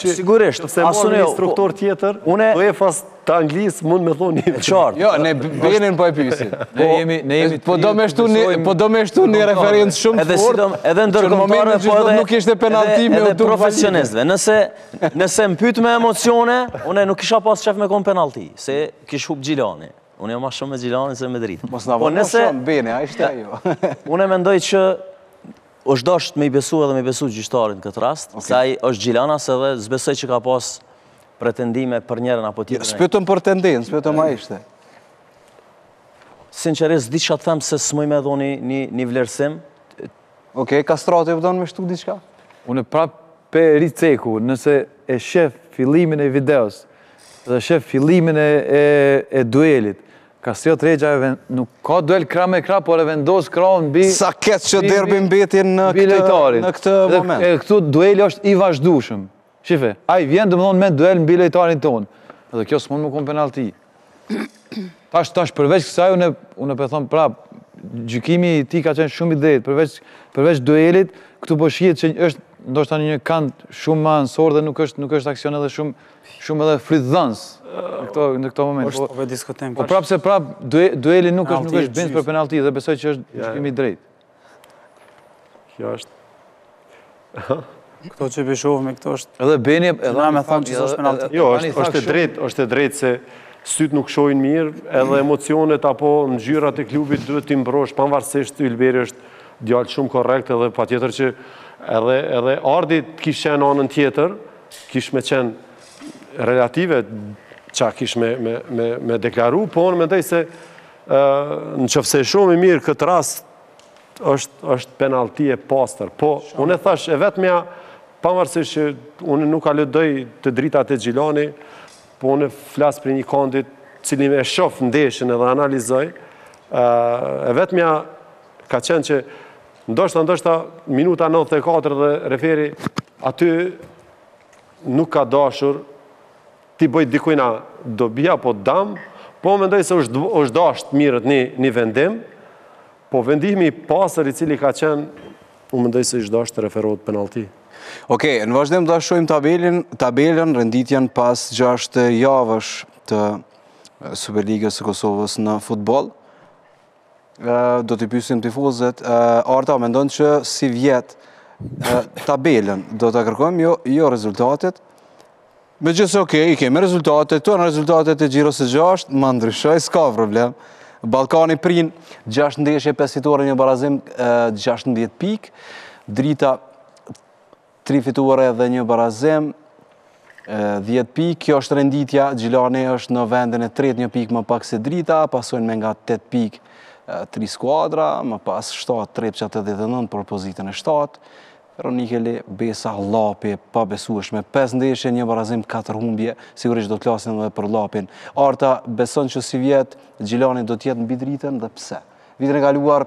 Sigurisht, asë në... Se instruktor po, tjetër, UEFA-s të anglisë mund me thonë një... Qartë. Jo, ne benin për po e pysin. Po, ne jemi... Po do me shtu një referendë shumë të fort... Edhe në dërgëmëtarëve, po edhe... Nuk ishte penaltime... Edhe profesionistëve. Nëse më pytë me emocione, une nuk isha pas qef me konë penalti, se kishë hup gjilani. Unë jam ma shumë me Gjilani se me dritë. Mos po në avonë shumë, bene, a i shte ajo. Unë e mendoj që është dosht me i besu edhe me i besu gjyshtarit në këtë rast, sa ajo është Gjilana se dhe zbesoj që ka pas pretendime për njerën apo tjetër. Jo, së pëtëm për tendinë, së pëtëm a i shte. Sinqeres, di që atë themë se s'moj mëj me dhoni një vlerësim. Oke, kastrati strati vëdonë me shtu diqka? Unë e prapë pe riceku, nëse e shef filimin e videos, dhe shef filimin e duelit, Ka si o Nuk ka duel kra me kra, por e vendos kra unë bi... Sa ketë që derbi në në këtë moment. E këtu dueli është i vazhdushëm. Shife, a i vjen dhe më me duel në bilejtarin tonë. Edhe kjo s'mon më kënë penalti. Tash, tash përveç kësaj, unë po e për thonë pra, gjykimi ti ka qenë shumë i drejtë, përveç duelit, këtu përshjet po që është ndoshta një kant shumë më ansor dhe nuk është nuk është aksion edhe shumë shumë edhe fridhëns në këto në këto moment. Po po diskutojmë. Po prapse prap dueli nuk është nuk është bind për penalti dhe besoj që është yeah. i drejtë. Kjo është Këto që i shohim me këto është. Edhe Beni edhe na më thon që është penalti. Jo, është është e drejtë, është e drejtë se syt nuk shohin mirë, edhe emocionet apo ngjyrat e klubit duhet ti mbrosh pavarësisht Ylberi është djalë shumë korrekt edhe patjetër që edhe ardi të kishë qenë anën tjetër, kishë me qenë relative qa kishë me deklaru, po në me se se në qëfse shumë i mirë këtë ras është penalti e pasër. Po, unë e thash e vetë mja që unë nuk a lëdoj të drita të gjilani, po unë e flasë për një kondit cili me shofë ndeshën edhe analizoj, e vetë mja ka qenë që ndoshta, ndoshta, minuta 94 dhe referi, aty nuk ka dashur ti bëjt dikujna dobija po dam, po më ndoj se është, është mirët një, një vendim, po vendimi pasër i cili ka qenë, u më ndoj se është dasht të referohet penalti. Oke, në vazhdem të ashojmë tabelin, tabelin renditjen pas 6 javësh të Superligës e Kosovës në futbolë do t'i pysim t'i fuzet, Arta, me ndonë që si vjet tabelen, do t'a kërkojmë jo, jo rezultatet, me gjithës ok, i kemi rezultatet, tonë rezultatet e gjiro së gjasht, ma ndryshoj, s'ka problem. Balkani prin, 6 ndeshje 5 fitore një barazim, 6 ndjet pik, drita 3 fitore dhe një barazim, 10 pik, kjo është renditja, gjilane është në vendin e 3, një pik më pak se drita, pasojnë me nga 8 pik, tri skuadra, më pas 7-3-89 për pozitën e 7, Ronikeli, Besa, Lapi, pa besueshme, 5 ndeshe, një barazim, 4 humbje, sigurisht do të klasin dhe për Lapin. Arta, beson që si vjetë, Gjilani do tjetë në bidritën dhe pse? Vitën e galuar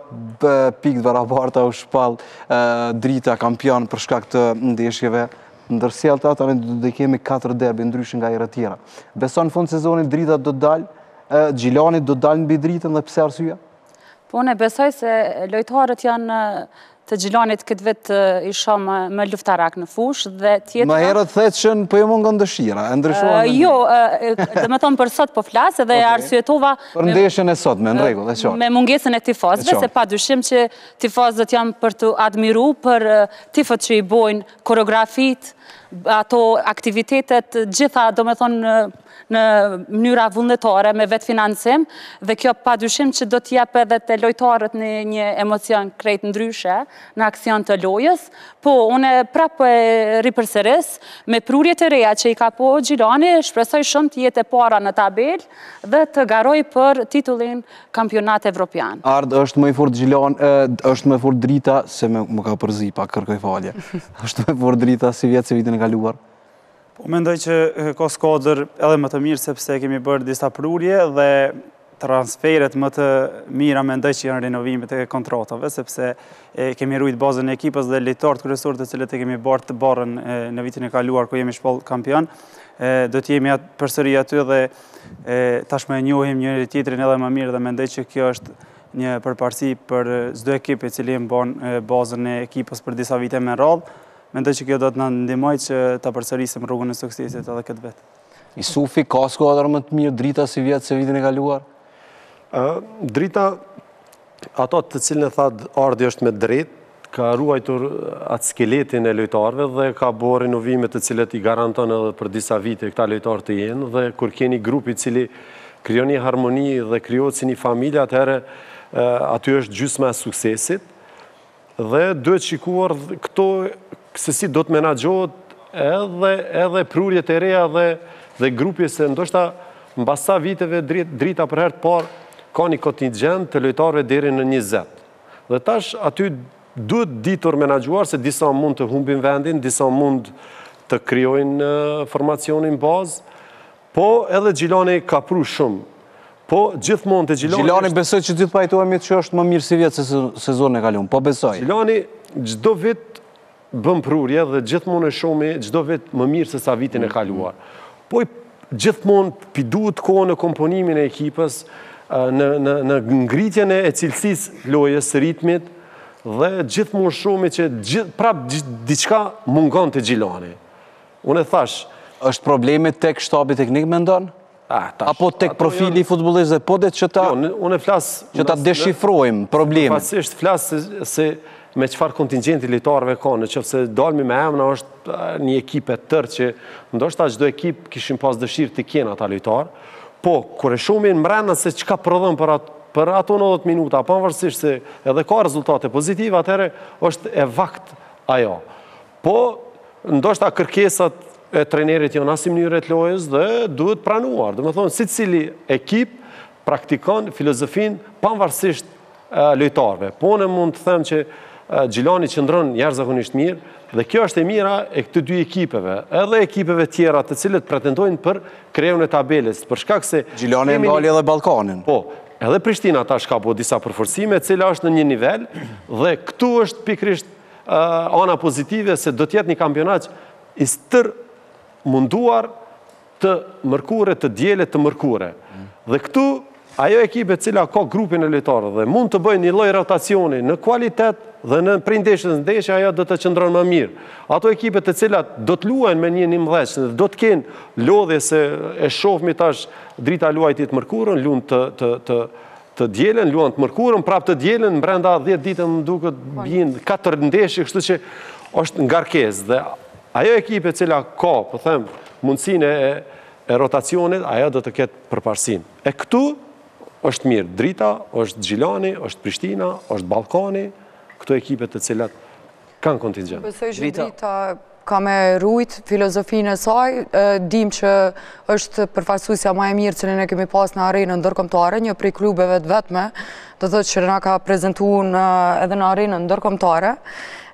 pikët të barta u shpalë drita kampion për shkak të ndeshjeve ndërsjel të atë, anë dhe kemi 4 derbi ndryshin nga i rëtjera. Beson në fund sezonit drita do dalë, Gjilani do dalë në bidritën dhe pse arsua? Po, ne besoj se lojtarët janë eh, të gjilanit këtë vit eh, i shumë me luftarak në fush dhe tjetë... Ma herët thetë që në pëjmon po nga ndëshira, e eh, në Jo, dhe me thonë për sot po flasë dhe arsuetova... Për ndeshën e sot, me ndregu, dhe qërë. Me mungesën e tifazve, se pa dushim që tifazët janë për të admiru për tifët që i bojnë koreografit, ato aktivitetet, gjitha, do me thonë, në mënyra vullnetare me vetë financim, dhe kjo pa dyshim që do t'jep edhe të lojtarët në një emocion krejt ndryshe në aksion të lojës, po une prapë e ripërsëris me prurjet e reja që i ka po Gjilani, shpresoj shumë të jetë e para në tabel dhe të garoj për titullin kampionat evropian. Ardë, është më i furt Gjilani, është më i furt drita, se më ka përzi pa kërkoj falje, është më i furt drita si vjetë se vitin e kaluar. Po mendoj që ka skuadër edhe më të mirë sepse kemi bërë disa prurje dhe transferet më të mira mendoj që janë rinovimet e kontratave sepse e kemi rrujt bazën e ekipës dhe lojtarët kyçor të cilët e kemi bërë të barren në vitin e kaluar ku jemi shpallë kampion, do të jemi atë përsëri aty dhe tashmë e njohim njëri tjetrin edhe më mirë dhe mendoj që kjo është një përparsi për çdo ekip i cili mban bazën e ekipës për disa vite me rrodh. Mendoj që kjo do të në ndimoj që të përsërisim rrugën e suksesit edhe këtë vetë. I sufi, ka s'ko atër më të mirë drita si vjetë se vitin e kaluar? Drita, ato të cilën e thadë ardi është me dritë, ka ruajtur uh, atë skeletin e lojtarve dhe ka bo renovimet të cilët i garanton edhe për disa vite këta lojtar të jenë dhe kur keni grupi cili kryo një harmoni dhe kryo si një familja, atëherë uh, aty është gjysma e suksesit dhe duhet shikuar këto se si do të menagjohet edhe prurjet e reja dhe grupje se ndoshta në basa viteve drita për herë të parë ka një kontingent të lojtarve deri në 20. Dhe tash aty duhet ditur menagjuar se disa mund të humbin vendin, disa mund të kryojnë formacionin bazë, po edhe Gjilani ka pru shumë. Po gjithë mund të Gjilani... Gjilani besoj që gjithë pajtojme që është më mirë si vjetë se sezonë e kalion, po besoj. Gjilani gjdo vitë bëm prurje dhe gjithmonë e shumë gjdo vetë më mirë se sa vitin e mm-hmm. kaluar. Po i gjithmonë pidu të kohë në komponimin e ekipës, në ngritjen e cilësis lojes, ritmit, dhe gjithmonë shumë që prapë diçka mungon të gjilani. Unë e thash... është problemet tek shtabi e knikë me ndonë? Apo tek profili i futbolisë dhe podet që ta... Jo, unë Që ta deshifrojmë problemet. Pasisht, flasë se me qëfar kontingenti litarëve ka, në qëfëse dalmi me emna është një e tërë që ndoshta gjdo ekip kishin pas dëshirë të kjena ta litarë, po kërë shumë i në mrena se ka prodhëm për ato 90 minuta, pa më se edhe ka rezultate pozitive, atërë është e vakt ajo. Po ndoshta kërkesat e trenerit jo nasim njëre të lojës dhe duhet pranuar, dhe më thonë, si cili ekip praktikon filozofin pa më lojtarve. Po në mund të them që Eh, Gjilani që ndronë njërë zakonisht mirë, dhe kjo është e mira e këtë dy ekipeve, edhe ekipeve tjera të cilët pretendojnë për kreun e tabelis, për shkak se... Gjilani e mbali edhe Balkanin. Po, edhe Prishtina ta shka po disa përforsime, cila është në një nivel, dhe këtu është pikrisht eh, ana pozitive, se do tjetë një kampionat i stër munduar të mërkure, të djele të mërkure. Dhe këtu ajo ekipe cila ka grupin e lojtarë dhe mund të bëjë një loj rotacioni në kualitet dhe në prindeshë në ndeshë, ajo dhe të qëndronë më mirë. Ato ekipe të cilat do të luajnë me një një mdheqë, dhe do të kenë lodhe se e shofëmi tash drita luajtit mërkurën, lunë të, të, të, të djelen, luajnë të mërkurën, prapë të djelen, brenda 10 ditë më duke të bjinë 4 ndeshë, kështu që është ngarkes. Dhe ajo ekipe cila ka, po themë, mundësine e, e rotacionit, ajo dhe të ketë përparsin. E këtu, është mirë Drita, është Gjilani, është Prishtina, është Balkani, këto ekipet të cilat kanë kontingent. Përse është Drita ka me rujt, filozofinë e saj, dim që është përfasusja ma e mirë që në ne kemi pas në arenë ndërkomtare, një prej klubeve të vetme, do të thotë që në ka prezentu edhe në arenë ndërkomtare,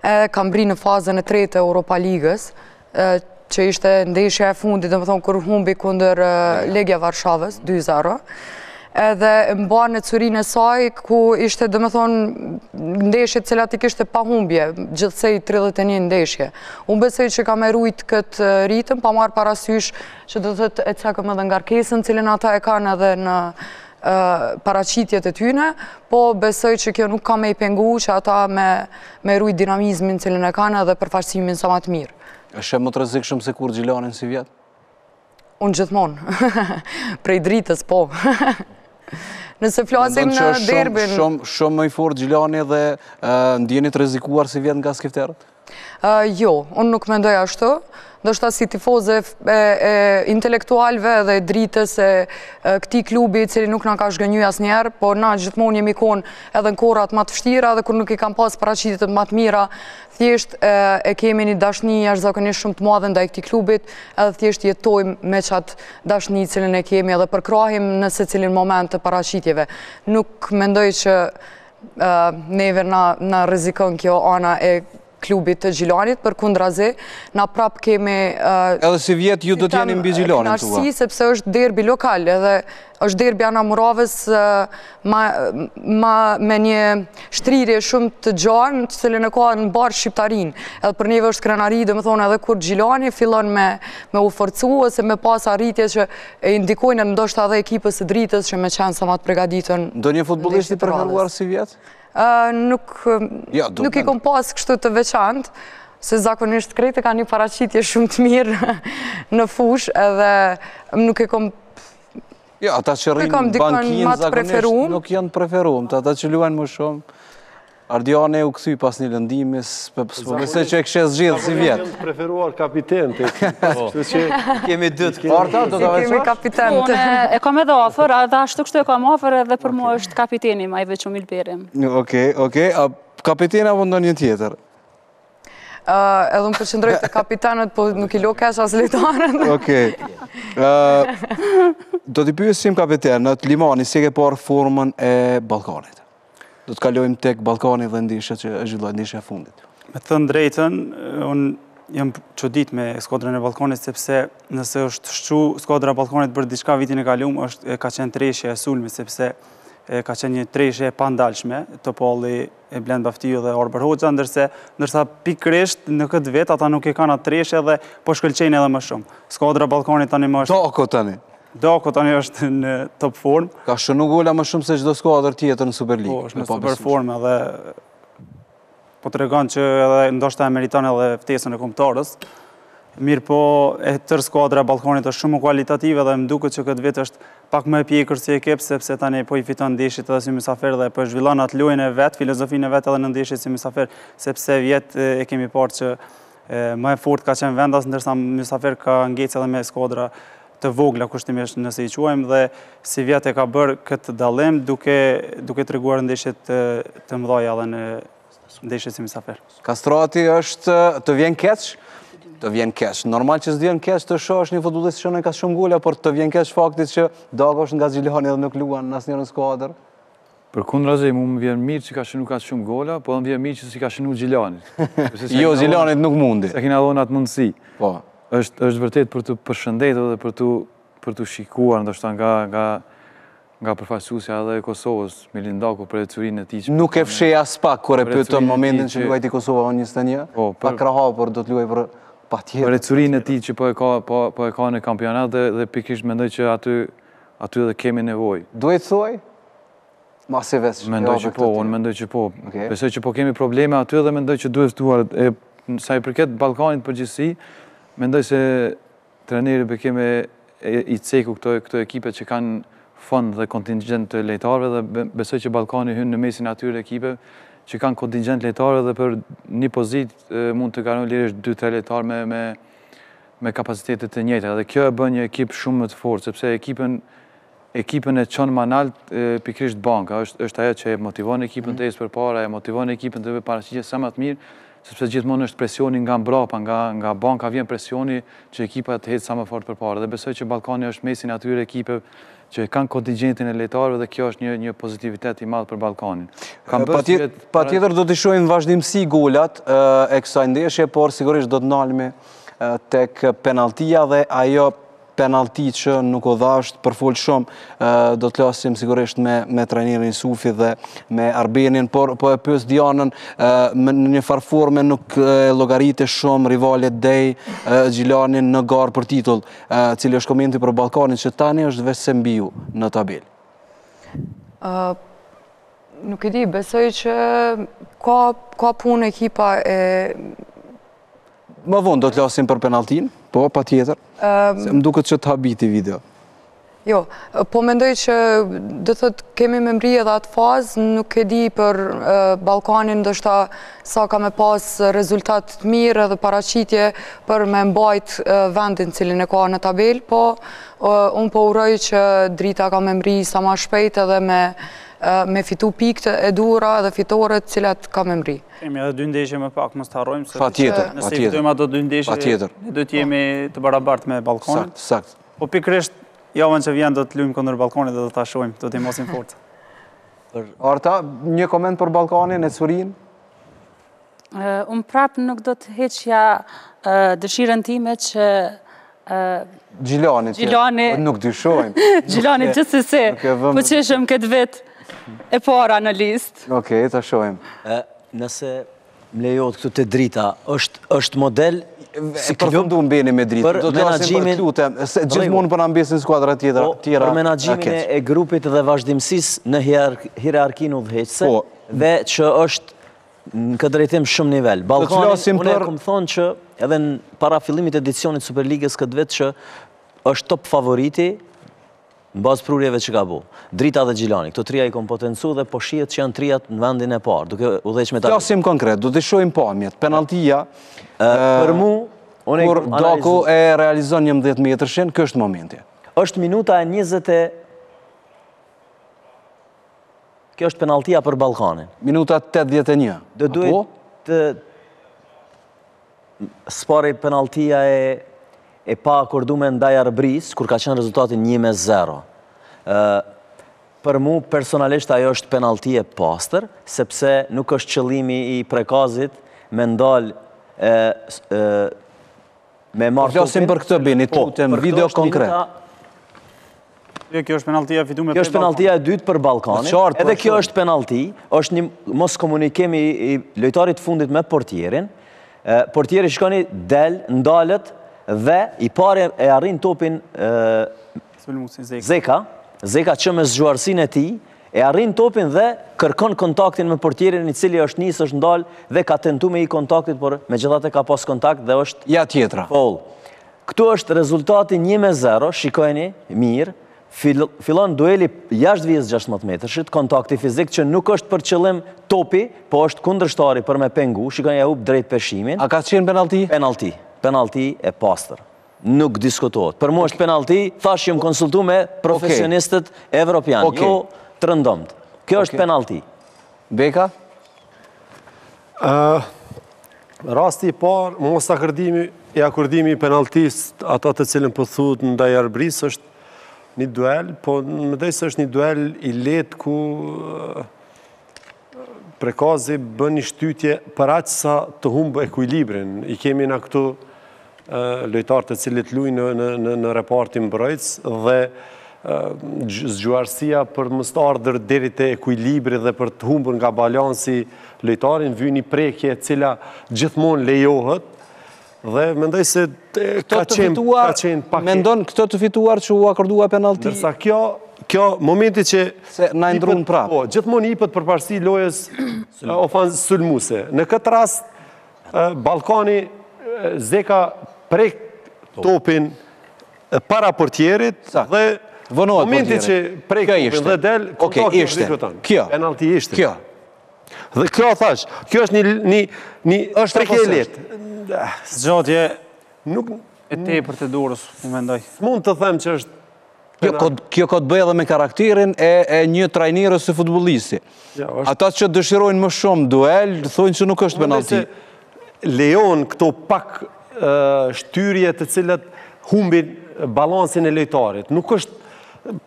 e kam bri në fazën e tretë e Europa Ligës, që ishte ndeshja e fundi, dhe më thonë, kërë humbi kunder Legja Varshavës, 2-0, edhe mba në curin e saj, ku ishte, dhe me thonë, ndeshje cilat i kishte pa humbje, gjithsej 31 ndeshje. Unë besej që ka me rujtë këtë rritëm, pa marë parasysh që dhe të e cakëm edhe nga rkesën, cilin ata e kanë edhe në paracitjet e tyne, po besoj që kjo nuk ka me i pengu që ata me rujt dinamizmin cilin e kanë dhe përfaqësimin sa matë mirë. Êshe më të rëzikë shumë se kur gjilonin si vjetë? Unë gjithmonë, prej dritës, po. Nëse flasim në derbin... Shumë më i fort Gjilani dhe eh, ndjenit rezikuar si vjen nga skifterët? Jo, unë nuk mendoj ashtu, do ta si tifoze e intelektualve dhe dritës e këti klubi cili nuk nga ka shgënyu as njerë, por na gjithmonë jemi konë edhe në korat matë fështira dhe kur nuk i kam pas paracitit matë mira, thjesht e kemi një dashni ashtë zakonisht shumë të madhen da i këti klubit edhe thjesht jetoj me qatë dashni cilin e kemi edhe përkrahim nëse cilin moment të paracitjeve. Nuk mendoj që neve në rizikon kjo ana e klubit të Gjilanit për kundraze, na prap kemi... Edhe si vjetë ju do t'jeni mbi Gjilanit tuva? Kënarësi, sepse është derbi lokal, edhe është derbi Ana Muravës me një shtrirje shumë të gjanë, të të në kohë në barë shqiptarin. Edhe për njëve është krenari, dhe më thonë edhe kur Gjilani fillon me uforcu, ose me pas arritje që e indikojnë në ndoshtë adhe ekipës e dritës që me qenë sa matë pregaditën... Do një futbolisht i si vjetë? nuk i kom pas kështu të veçant, se zakonisht krete ka një paracitje shumë të mirë në fush, edhe nuk i kom... Ja, ata që rrinë bankinë zakonisht nuk janë preferum, ata që luajnë më shumë... Ardiane u këthy pas një lëndimis, përse që e kështë zhjithë si vjetë. Zahonit preferuar kapitente, të po. që kemi dytë. Arta, do të veqash? Kemi kapitente. E kam edhe ofër, edhe ashtu kështu e kam ofër, edhe për mu është kapiteni, ma i veqë mil berim. Oke, oke, a kapitena vë ndonjë tjetër? Edhe më përshëndroj të kapitanët, po nuk i lo kesh asë lejtarën. Oke. Do t'i pyësim kapitenët, Limani, si ke parë formën e Balkanit? do të kalojmë tek Balkani dhe ndishe që është gjithë ndishe e fundit. Me thënë drejten, unë jam qodit me skodrën e Balkonit, sepse nëse është shqu e Balkonit për diçka vitin e kalum, është, ka qenë treshe e sulmi, sepse e, ka qenë një treshe e pandalshme, të poli e Blend Baftiu dhe Orber Hoxha, ndërse, ndërsa pikrisht në këtë vetë ata nuk e kanë atë treshe dhe po shkëlqejnë edhe më shumë. Skodra Balkanit tani më është... Toko tani! Do, tani është në top form. Ka shënu gola më shumë se gjdo skuadrë tjetër në Super League. Po, është në super form edhe po të regon që edhe ndoshta e meritan edhe ftesën e kumëtarës. Mirë po e tërë skuadra Balkonit është shumë kualitative dhe më duke që këtë vetë është pak më e pjekër si ekip, sepse tani po i fiton ndeshit edhe si misafer dhe po e zhvillon atë lujnë e vetë, filozofinë e vetë edhe në ndeshit si misafer, sepse vjetë e kemi parë që më e fort ka qenë vendas, ndërsa misafer ka ngecë edhe me skuadra të vogla kushtimisht nëse i quajmë dhe si vjetë e ka bërë këtë dalem duke të reguar ndeshjet të mdoja dhe në ndeshjet si misafer. Kastroati është të vjen kesh, Të vjen kesh, Normal që vjen kesh, të shohë është një fotullet që shënë e ka shumë gulla, por të vjen kesh faktit që dago është nga zgjilihani edhe nuk luan në asë njërën skuadrë? Për kundra zhej, mu më vjen mirë që ka shënu ka shumë gola, po dhe më vjen mirë që si ka shënu Gjilanit. Jo, Gjilanit nuk mundi. Se kina dhonat mundësi. Po është është vërtet për të përshëndetur dhe për të për të shikuar ndoshta nga nga nga përfaqësuesja edhe e Kosovës, Milindaku për ecurinë e tij. Nuk e fshi as pak kur e pyetëm momentin që luajti Kosova në 21, po, për, pa kraha por do të luaj për patjetër. Për ecurinë e tij që po e ka po po e ka në kampionat dhe dhe pikërisht mendoj që aty aty edhe kemi nevojë. Duhet të thoj Masi vesh. Mendoj që po, unë mendoj që po. Besoj që po kemi probleme aty dhe mendoj që duhet të duar e sa i përket Ballkanit përgjithësi, Mendoj se treneri keme i ceku këto, këto ekipe që kanë fond dhe kontingent të lejtarve dhe besoj që Balkani hynë në mesin atyre ekipe që kanë kontingent lejtarve dhe për një pozit mund të karonë lirisht 2-3 lejtarve me, me, me kapacitetet të njëta. Dhe kjo e bën një ekip shumë më të fortë, sepse ekipen, ekipen e qonë më nalt pikrisht banka, është, është ajo që e motivon ekipen mhm. të esë për para, e motivon ekipën të bërë parashqyqe gjithë më të mirë, sepse gjithmonë është presioni nga mbrapa, nga, nga banka vjen presioni që ekipa të hedhë sa më fort për parë. Dhe besoj që Balkani është mesin atyre ekipe që kanë kontingentin e lejtarëve dhe kjo është një, një pozitivitet i madhë për Balkanin. pa, tjetër do të shojmë vazhdimësi gullat e kësa ndeshje, por sigurisht do të nalmi tek penaltia dhe ajo penalti që nuk o dhasht për full shumë, do të lasim sigurisht me trenirin Sufi dhe me Arbenin, por po e pës Dianën në një farforme nuk logarite shumë rivalet dhej Gjilanin në garë për titull, cilë është komenti për Balkanin që tani është dhe mbiu në tabel. Nuk e di, besoj që ka punë ekipa e... Më vonë do të lasim për penaltinë? Po, pa tjetër, ehm, se më duke që të habiti video. Jo, po mendoj që dhe thët kemi me mri edhe atë fazë, nuk e di për Balkanin dhe shta sa ka me pas rezultat të mirë edhe paracitje për me mbajt vendin cilin e ka në tabel, po unë po uroj që drita ka me mri sa ma shpejt edhe me me fitu pikët e dura dhe fitoret cilat ka me mri. Kemi edhe dy ndeshje më pak, më starojmë. Pa tjetër, pa tjetër. Nëse i fitojmë ato dy ndeshje, ne do jemi të barabartë me balkonit. Sakt, sakt. Po pikresht, javën që vjen do lujmë këndër balkonit dhe do ashojmë, do të mosim fortë. Arta, një komend për balkonin e surin? Unë prapë nuk do heqja dëshiren time që Gjilani, nuk dyshojmë. Gjilani, gjithësëse, po qeshëm këtë vetë. E para në list. Ok, të shojmë. Nëse më lejot këtu të drita, është model... Si për fundu më me drita, do të lasim për të se gjithë mund për po ambesin skuadra po, tjera. Për menagjimin e grupit dhe vazhdimësis në hierarkinu heqëse, po. dhe që është në këtë drejtim shumë nivel. Balkani, unë e këmë thonë që edhe në para fillimit edicionit Superligës këtë vetë që është top favoriti, në bazë prurjeve që ka bu, Drita dhe Gjilani, këto trija i kompotensu dhe po shijet që janë trijat në vendin e parë, duke u dhe që me ta... Kjasim konkret, du të shojmë pamjet, penaltia... Për mu... Kur doku e realizon një mdhjetë mjetërshin, kështë momenti? Êshtë minuta e njëzete... Kjo është penaltia për Balkanin. Minuta 81, një. Dë duhet të... Spari penaltia e e pa akordume ndaj arbris, kur ka qenë rezultatin 1 me zero. Për mu, personalisht, ajo është penalti e pastër, sepse nuk është qëlimi i prekazit me ndalë me marë të Përkjosim për këtë bini, po, të utem video konkret. Kjo është penaltia fitume për Balkanit. Kjo është penaltia e dytë për Balkanit. Po, Edhe po, kjo është penalti, është një mos komunikemi i lojtarit fundit me portjerin. Portjeri shkoni del, ndalet, dhe i pare e arrin topin Zeka, Zeka që me zgjuarësin e ti, e arrin topin dhe kërkon kontaktin me portjerin i cili është njës është ndalë dhe ka tentu me i kontaktit, por me gjithat e ka pas kontakt dhe është... Ja tjetra. Pol. Këtu është rezultati një me zero, shikojni, mirë, filon dueli jashtë vijës 16 metrëshit, kontakti fizik që nuk është për qëllim topi, po është kundrështari për me pengu, shikojnë e hubë drejt peshimin. A ka qenë Penalti. Penalti penalti e pastër. Nuk diskutohet. Për mu është penalti, thash që më konsultu me profesionistët evropian. Jo, të rëndomt. Kjo është penalti. Beka? Rasti i parë, më mos të akërdimi e akërdimi i penaltist, atatë të cilën pëthut po në dajarë brisë është një duel, po më se është një duel i letë ku prekazi bën një shtytje për aqësa të humbë e kujlibrin. I kemi në këtu lojtarë të cilit luj në repartin brojtës dhe zgjuarësia për mëstardër deri e ekuilibri dhe për të humbër nga balansi lojtarin, vy një prekje cila gjithmon lejohët dhe mendoj se ka qenë pakje. Mendojnë këtë të fituar që u akordua penalti? Nërsa kjo, kjo momenti që... Se na ndrunë prapë. Po, gjithmon i pët përparsi lojës ofanë sulmuse. Në këtë rast, Balkani zeka prej topin para portjerit dhe vënohet që prej topin dhe del, këtë tokin dhe kërëtan. Kjo, penalti ishte. Kjo. Dhe kjo thash, kjo është një prekje e letë. Së nuk e te për të durës, në mendoj. Së mund të them që është Kjo këtë bëjë dhe me karakterin e një trajnirës e futbolisi. Ata që dëshirojnë më shumë duel, dhe thujnë që nuk është penalti. Lejon këto pak shtyrje të cilët humbin balansin e lojtarit. Nuk është,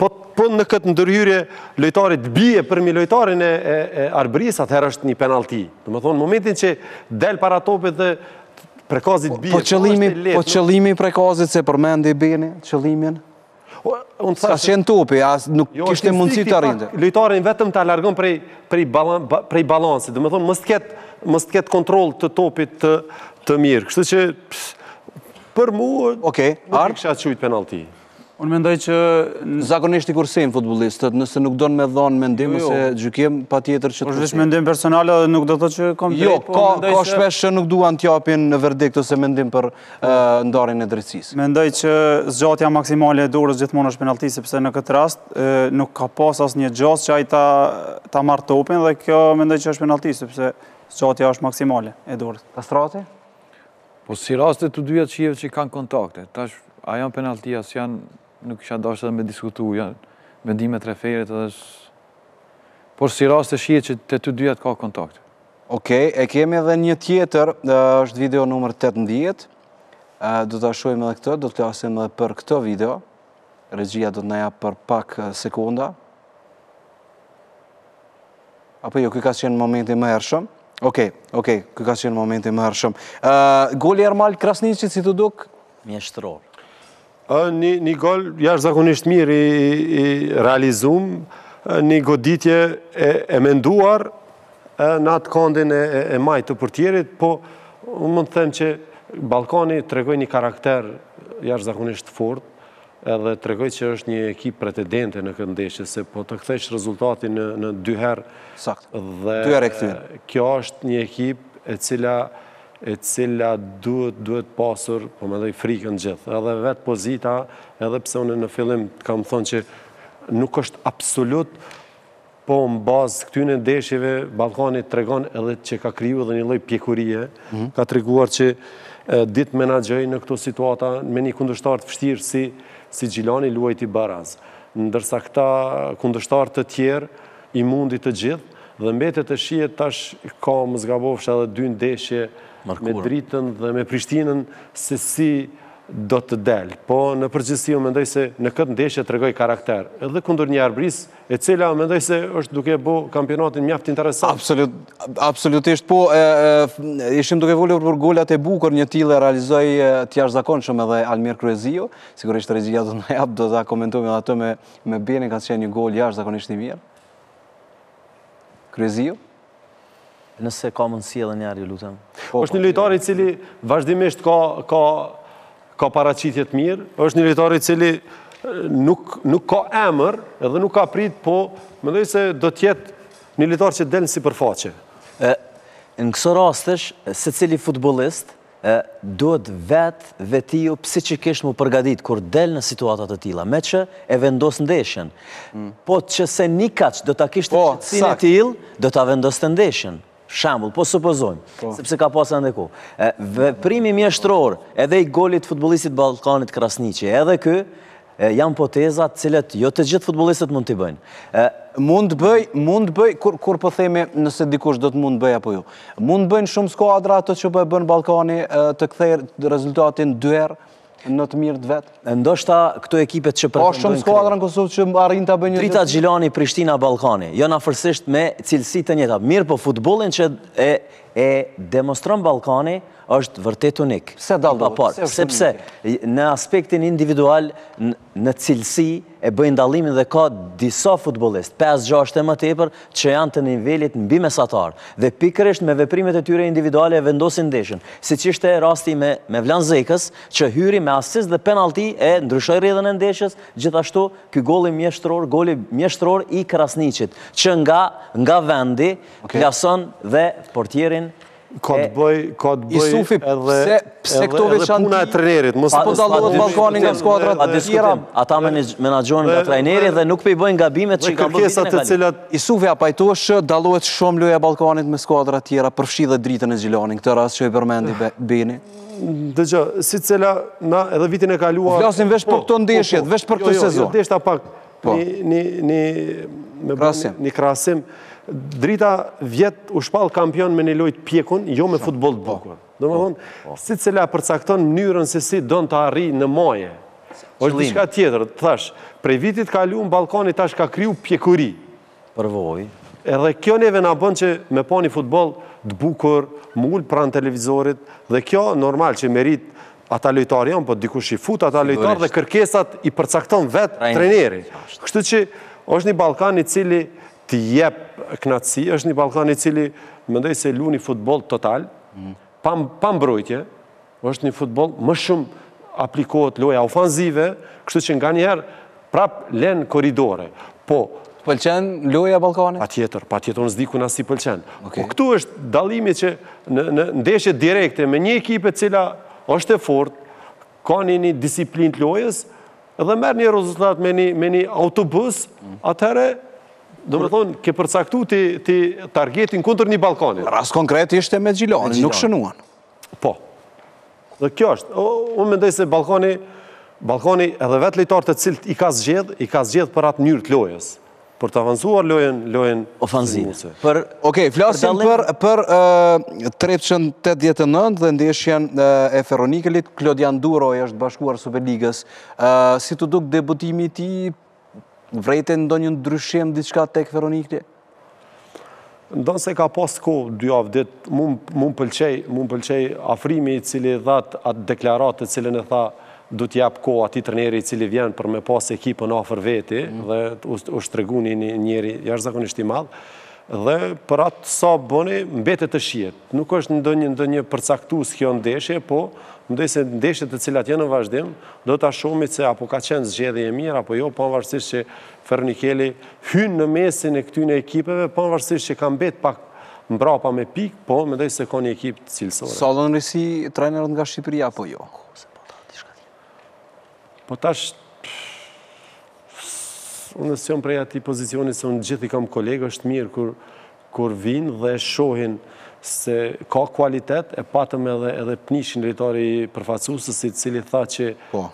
po, po në këtë ndërhyrje lojtarit bie përmi lojtarin e arbris, atëherë është një penalti. Të më thonë, momentin që delë para topit dhe prekazit po, bie, po, po qëllimi prekazit se përmendi i bini, qëllimin? Ka qenë topi, nuk jo, kështë e mundësi të rrinde. Lëjtarin vetëm të alargon prej balansit, dhe me thonë mështë ketë kontrol të topit të mirë, kështë që për mu, nuk kështë që atë qujtë penalti. Unë mendoj që... Zakonisht i kursejnë futbolistët, nëse nuk do në me dhonë mendim, nëse jo, jo. gjykim pa tjetër që të kursejnë. Po mendim personale dhe nuk do të që kom drejt, jo, po që... Jo, ka shpesh që nuk duan t'japin në verdikt ose mendim për ndarin e drejtsis. Mendoj që zgjatja maksimale e durës gjithmonë është penalti, sepse në këtë rast nuk ka pas asë një gjas që ajta ta marrë topin, dhe kjo mendoj që është penalti, sepse zgjatja është maksimale e durës. Pastrati? Po si të që kanë kontakte. Tash, a janë penaltia, si janë nuk isha dashur edhe me diskutoj ja, mendime të referit edhe sh... por si rast është shihet që të të dyja të ka kontakt. Okej, e kemi edhe një tjetër, është video numër 18. do ta shohim edhe këtë, do të flasim edhe për këtë video. Regjia do të na jap për pak sekonda. Apo jo, këtë ka qenë momenti më hershëm. Okej, okej, këtë ka qenë momenti më hershëm. Goli Ermal Krasnici, si të duk? Mjeshtror. Një gol jashtë zakonisht mirë i realizum, një goditje e menduar në atë kondin e majtë të përtjerit, po mund të them që Balkani të regoj një karakter jashtë zakonisht fort, edhe të regoj që është një ekip pretendente në këtë se po të këthesh rezultati në dyherë, dhe kjo është një ekip e cila e cila duhet duhet pasur, po më dhej frikën gjithë. Edhe vetë pozita, edhe pse unë në fillim të kam thonë që nuk është absolut, po në bazë këtyne ndeshjeve, Balkani të regon edhe që ka kryu edhe një loj pjekurie, mhm. ka të reguar që ditë menagjëj në këto situata, me një kundështar të fështirë si Gjilani luajt i barazë. Ndërsa këta kundështar të tjerë, i mundi të gjithë, dhe mbetet e shiet tash ka më zgabofsh edhe dy ndeshje, me dritën dhe me Prishtinën se si do të del. Po në përgjithësi u mendoj se në këtë ndeshje të regoj karakter. Edhe këndur një arbris, e cila u mendoj se është duke bo kampionatin mjaft interesant. Absolutisht po, ishim duke volë për gollat e bukur një tile realizoj të jash zakon shumë edhe Almir Kruezio, sigurisht të rezijat dhe në jap, do të komentu me atë me bjene ka të qenë një gollë jash zakonisht një mirë. Kruezio? Nëse ka më nësi edhe njerë, ju lutëm. Êshtë po, po, një lejtari po. cili vazhdimisht ka paracitjet mirë, është një lejtari cili nuk ka emër edhe nuk ka prit, po më dhejë se do tjetë një lejtari që delnë si përfaqe. Në këso rastësh, se cili futbolist, duhet vetë vetiju pësi që kishë mu përgadit, kur del në situatat të tila, me që e vendosë ndeshen. Mm. Po që se një kaqë do të kishtë të qëtësin e tila, do të vendosë të ndeshen shambull, po supozojmë, po. sepse ka pasë në ndeku. Primi mjeshtror, edhe i golit futbolistit Balkanit Krasnici, edhe kë, janë po tezat cilët jo të gjithë futbolistit mund t'i bëjnë. Mund bëj, mund bëj, kur po themi nëse dikush do të mund bëj apo ju. Jo. Mund bëjnë shumë skuadra po të që bëjnë Balkani të këthejrë rezultatin dyerë, në të mirë të vetë. E ndoshta këto ekipet që pretendojnë... Po, shumë skuadra në Kosovë që arrin të një... Trita Gjilani, Prishtina, Balkani, jo në afërsisht me cilësi të njëta. Mirë po futbolin që e e demonstron Balkani është vërtet unik. Pse dalë dhe? Sepse në aspektin individual në cilësi e bëjnë dalimin dhe ka disa futbolist, 5-6 e më tepër, që janë të nivellit në bimesatar. Dhe pikërisht me veprimet e tyre individuale e vendosin deshën. Si që ishte rasti me Vlan Zekës, që hyri me asis dhe penalti e ndryshoj redhen e ndeshës, gjithashtu kë goli mjeshtror, goli mjeshtror i krasnicit, që nga vendi, plason dhe portjerin Ka të bëj, ka të bëj... Isufi, pse këto veçanë... Puna e trenerit, mësë po dalohet Balkani nga skuadrat të tjera... Ata menagjohen nga trenerit dhe nuk pe i bëjnë nga bimet që i ka bëjnë në Isufi, a që dalohet shumë loja Balkanit me skuadrat tjera, përfshi dhe dritën e gjilani, këtë ras që i përmendi bini. Dhe gjë, si cela, na, edhe vitin e kaluar... Vlasin vesh për këto ndeshjet, po, po, vesh për jo, këto sezon. Jo, jo, jo, jo, jo, jo, jo, drita vjet u shpall kampion me një lojt pjekun, jo me futbol të po. bukur. Do më thonë, po. po. si cila përcakton njërën se si do në të arri në moje. O është shka tjetër, të thash, prej vitit ka lu në balkoni tash ka kryu pjekuri. Përvoj. E kjo neve nga bënd që me po një futbol të bukur, mullë pra televizorit, dhe kjo normal që merit ata lojtarë janë, po dikush i fut ata lojtarë dhe kërkesat i përcakton vetë treneri. Kështu që është një i cili të jep knatësi, është një balkan i cili më se lu një futbol total, pa mbrojtje, është një futbol më shumë aplikohet loja ofanzive, kështu që nga njerë prap len koridore. Po, pëlqen loja balkanit? Pa tjetër, pa tjetër në zdiku në si pëlqen. Po këtu është dalimi që në ndeshe direkte me një ekipe cila është e fort, ka një një disiplin të lojës, edhe merë një rezultat me një autobus, atëherë Do më thonë, ke përcaktu të targetin kundër një balkonit. Ras konkret ishte me gjilonin, nuk shënuan. Po. Dhe kjo është. Unë mendej se balkoni edhe vetë lejtarë të cilët i ka zgjedh, i ka zgjedh për atë njërë të lojës. Për të avanzuar lojën, lojën... Ofanzinë. Oke, flasim për 389 dhe ndeshjen e Feronikelit. Klodian Duroj është bashkuar Superligës. Si të duk debutimi ti vrejte në ndryshim një ndryshem diçka tek Veronikli? Ndo nëse ka pas të ko, dy avë dit, mu më pëlqej, mu pëlqej afrimi i cili dhat atë deklaratët cilën e tha du t'jap ko ati treneri i cili vjen për me pas ekipën kipën afer veti mhm. dhe u shtreguni një njeri jashtë zakonisht i madhë dhe për atë sa bëni, mbetet të shjetë. Nuk është ndë një përcaktu s'kjo ndeshje, po më se ndeshët të cilat jenë në vazhdim, do të ashumit se apo ka qenë zgjedi e mirë, apo jo, pa në që Fernikeli hynë në mesin e këtyne ekipeve, pa në vazhësisht që kam betë pak mbra pa me pikë, po më se ka një ekipë të cilësore. Sa në nga Shqipëria, apo jo? Po tash... unë nësë qëmë prej ati pozicionit se unë gjithë i kam kolegë, është mirë kur vinë dhe shohin se ka kualitet, e patëm edhe pënishin rritori përfacusës, si cili tha që... Po,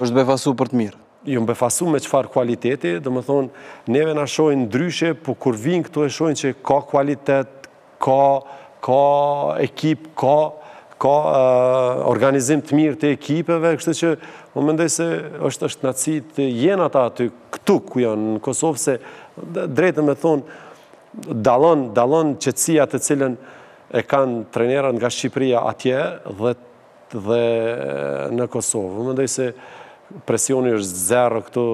është befasu për të mirë. Jo më befasu me qëfar kualiteti, dhe më thonë, neve në shojnë ndryshe, po kur vinë këto e shojnë që ka kualitet, ka ekip, ka ka organizim të mirë të ekipeve, kështë që më po më se është është në cita jenë ata aty këtu ku janë në Kosovë, se drejtë me thonë, dalon, dalon qëtësia të cilën e kanë trenera nga Shqipëria atje dhe, dhe në Kosovë. Mëndoj se presioni është zero këtu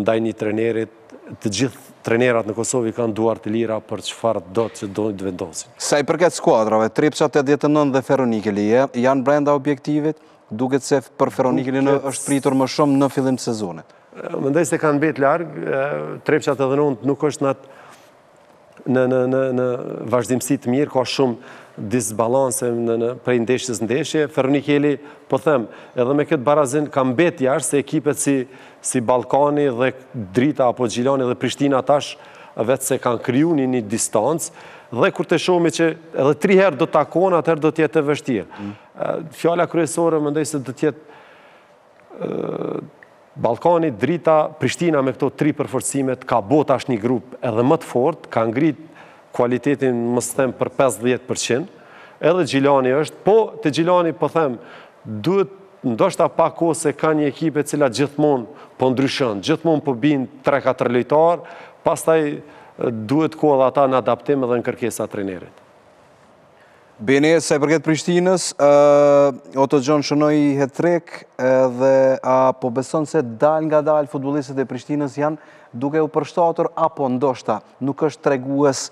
ndaj një trenerit, të gjithë trenerat në Kosovë i kanë duar të lira për që farë do të që do të vendosin. Sa i përket skuadrave, Tripsa 89 dhe Feronike Lije, janë brenda objektivit, duket se për Feronike Lije është pritur më shumë në fillim të sezonet? Mëndoj se kanë betë largë, Tripsa 89 nuk është në atë në vazhdimësi të mirë, ka shumë disbalanse në prej ndeshës ndeshje. Ferroni po them, edhe me këtë barazin, kam betë jashtë se ekipet si Balkani dhe Drita apo Gjilani dhe Prishtina tash vetë se kanë kryu një një distancë dhe kur të shumë që edhe tri herë do të akonë, atëherë do tjetë e vështirë. Mm. Fjala kryesore, më ndaj se do tjetë Balkani, Drita, Prishtina me këto tri përforcimet, ka bot ashtë një grup edhe më të fort, ka ngrit kualitetin më stem për 50%, edhe Gjilani është, po të Gjilani po them, duhet ndoshta pa ko se ka një ekipe cila gjithmon po ndryshën, gjithmon po bindë 3-4 lejtar, pas taj duhet ko dhe ata në adaptim edhe në kërkesa trenerit. Bene, se përket Prishtinës, o të gjonë shënoj i hetrek dhe po beson se dal nga dal futbolistët e Prishtinës janë duke u përshtator apo ndoshta nuk është tregues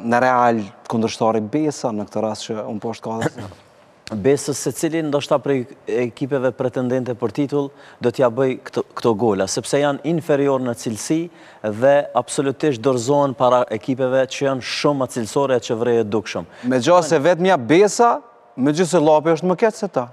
në real këndërshtori Besa në këtë ras që unë poshtë ka dhe së besës se cili ndoshta prej ekipeve pretendente për titull do t'ja bëj këto, këto gola, sepse janë inferior në cilësi dhe absolutisht dorzohen para ekipeve që janë shumë cilësore e që vreje dukshëm. Me gjo se vetë mja besa, me gjithë se lapi është më ketë se ta?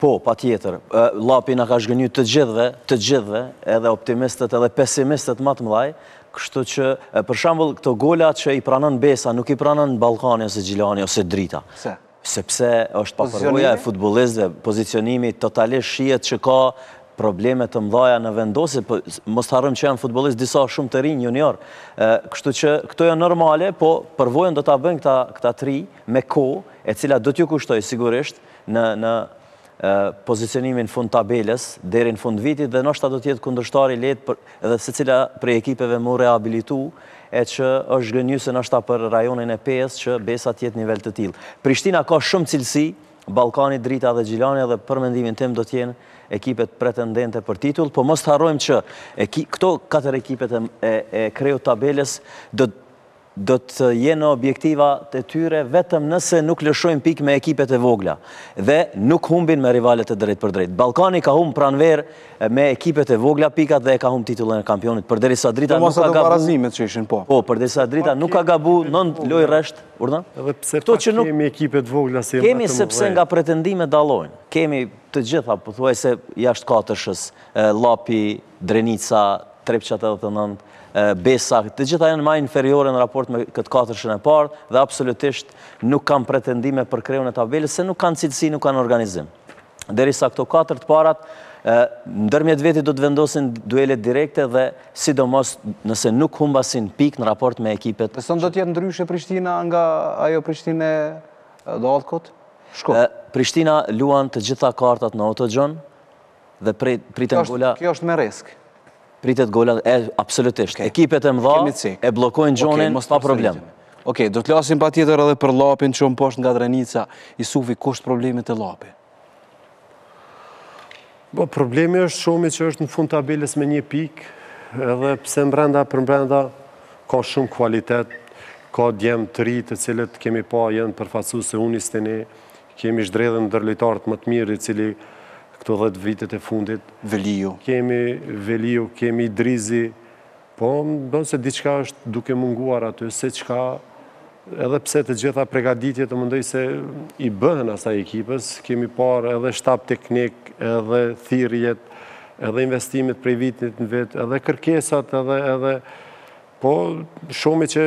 po, pa tjetër. lapi nga ka shgënyu të gjithve, të gjithve, edhe optimistët edhe pesimistët më të mëlaj, kështu që, për shambull, këto gola që i pranën besa, nuk i pranën Balkani ose Gjilani ose Drita. Se? Sepse është papërruja e futbolistëve, pozicionimi totalisht shiet që ka probleme të mdhaja në vendosit, po mos të harëm që janë futbolist disa shumë të rinjë, junior. Kështu që këto janë normale, po përvojën do të abën këta tri me ko, e cila do t'ju kushtoj sigurisht në pozicionimin fund tabeles deri në fund vitit dhe nështë ta do tjetë kundërshtari letë edhe se cila prej ekipeve më rehabilitu e që është gënjusën është ta për rajonin e pesë që besa tjetë nivell të tilë. Prishtina ka shumë cilësi, Balkani, Drita dhe Gjilani dhe për mendimin tim do tjenë ekipet pretendente për titull, po mos të harrojmë që këto katër ekipet e kreju tabeles do do të jenë objektiva të tyre vetëm nëse nuk lëshojnë pik me ekipet e vogla dhe nuk humbin me rivalet të drejt për drejt. Balkani ka humbë pranver me ekipet e vogla pikat dhe ka humbë titullën e kampionit. Për deri sa drita po, nuk ka gabu... Për deri sa drita nuk ka gabu... Po, po, për deri sa drita nuk ka gabu nën lojë resht, urna? Dhe pse pa kemi ekipet vogla... Kemi sepse nga pretendime dalojnë. Kemi të gjitha, përthuaj po se jashtë katërshës, eh, Lapi, Drenica, Trepqat 89, besa, të gjitha janë ma inferiore në raport me këtë katërshën e parë dhe absolutisht nuk kanë pretendime për kreun e tabelës se nuk kanë cilësi, nuk kanë organizim. Deri sa këto katër të parat, në dërmjet veti do të vendosin duelet direkte dhe sidomos nëse nuk humbasin pik në raport me ekipet. Pëson do tjetë ndryshe Prishtina nga ajo Prishtine dhe altkot? Prishtina luan të gjitha kartat në autogjon dhe pritën gula... Kjo është me reskë? pritet gollat e absolutisht. Ekipet e mdha e blokojnë gjonin pa problem. do të lasim pa tjetër edhe për lapin që më poshtë nga drenica. Isufi, kusht problemet e lapi? Bo, problemi është shumë i që është në fund të abilis me një pik edhe pse mbrenda për mbrenda ka shumë kualitet, ka djemë të rritë të cilët kemi pa jenë përfacu se unis të ne, kemi shdredhe në dërlitartë më të mirë i cili këto dhe të vitet e fundit. Veliu. Kemi Veliu, kemi Drizi, po më bënë se diçka është duke munguar aty, se qka, edhe pse të gjitha pregaditje të mëndoj se i bëhen asa ekipës, kemi parë edhe shtap teknik, edhe thirjet, edhe investimit prej vitit në edhe kërkesat, edhe, edhe, po shumë që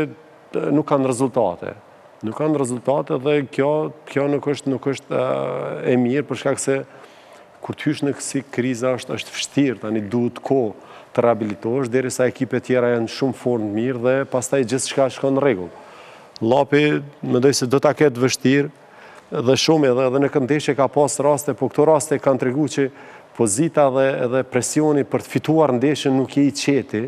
nuk kanë rezultate. Nuk kanë rezultate dhe kjo, kjo nuk është, nuk është e mirë përshka këse kur të hysh në kësi kriza është është fështirë, tani duhet ko të rehabilitosh, dhe resa ekipe tjera janë shumë formë mirë dhe pastaj gjithë shka shko në regull. Lopi, më dojë se do të ketë vështirë dhe shumë edhe dhe në këndeshe ka pas raste, po këto raste ka në regu që pozita dhe presioni për të fituar në deshën nuk i qeti,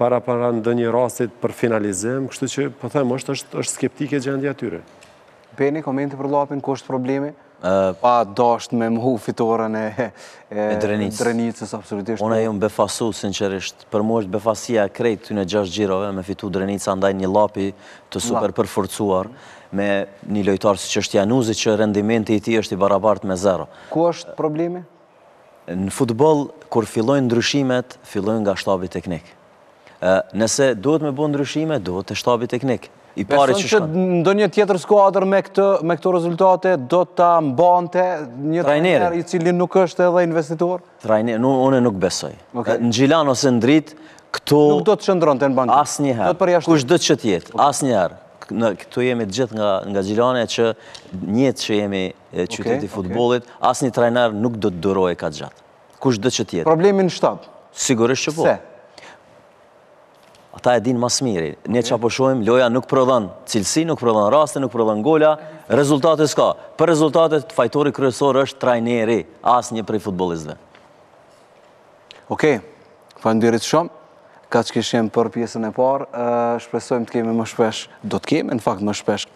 para para në dë një rastit për finalizim, kështu që, po thëmë, është skeptike gjendja tyre. Beni, komente për lapin, kështë problemi? pa dasht me mhu fitoren e drenicës, absolutisht. Ona më befasu, sinqerisht, për mu është befasia krejt të në gjasht gjirove, me fitu drenicë, andaj një lapi të super përforcuar, me një lojtarë si që është januzi, që rendimenti i ti është i barabartë me zero. Ku është problemi? Në futbol, kur fillojnë ndryshimet, fillojnë nga shtabit teknikë. Nëse duhet me bu ndryshime, duhet të shtabit teknikë i pari që shkon. Person që ndo një tjetër skuadrë me këto rezultate do të mbante një trajner i cili nuk është edhe investitor? Trajneri, unë nuk besoj. Në gjilan ose në Drit, këto... Nuk do të shëndron të në bankë? As njëherë, kush do të që tjetë, as njëherë. Këtu jemi gjithë nga gjilane që njëtë që jemi qytet i futbolit, as një trajner nuk do të dëroj e ka gjatë. Kush do të që tjetë? Problemin në shtabë? Sigurisht që po. Se? ata e din mas miri. Ne që apëshojmë, loja nuk prodhen cilësi, nuk prodhen raste, nuk prodhen golla, rezultate s'ka. Për rezultate, fajtori kryesor është trajneri, asë një prej futbolizve. Okej, okay, falemderit shumë. Ka që kishim për pjesën e parë, shpresojmë të kemi më shpesh, do të kemi, në fakt më shpesh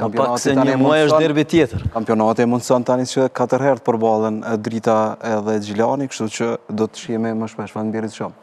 kampionatit tani. Pak se një muaj është derbi tjetër. Kampionati e mundëson tani që katër herë të përballen Drita edhe gjilani, kështu që do të shihemi më shpesh. Faleminderit shumë.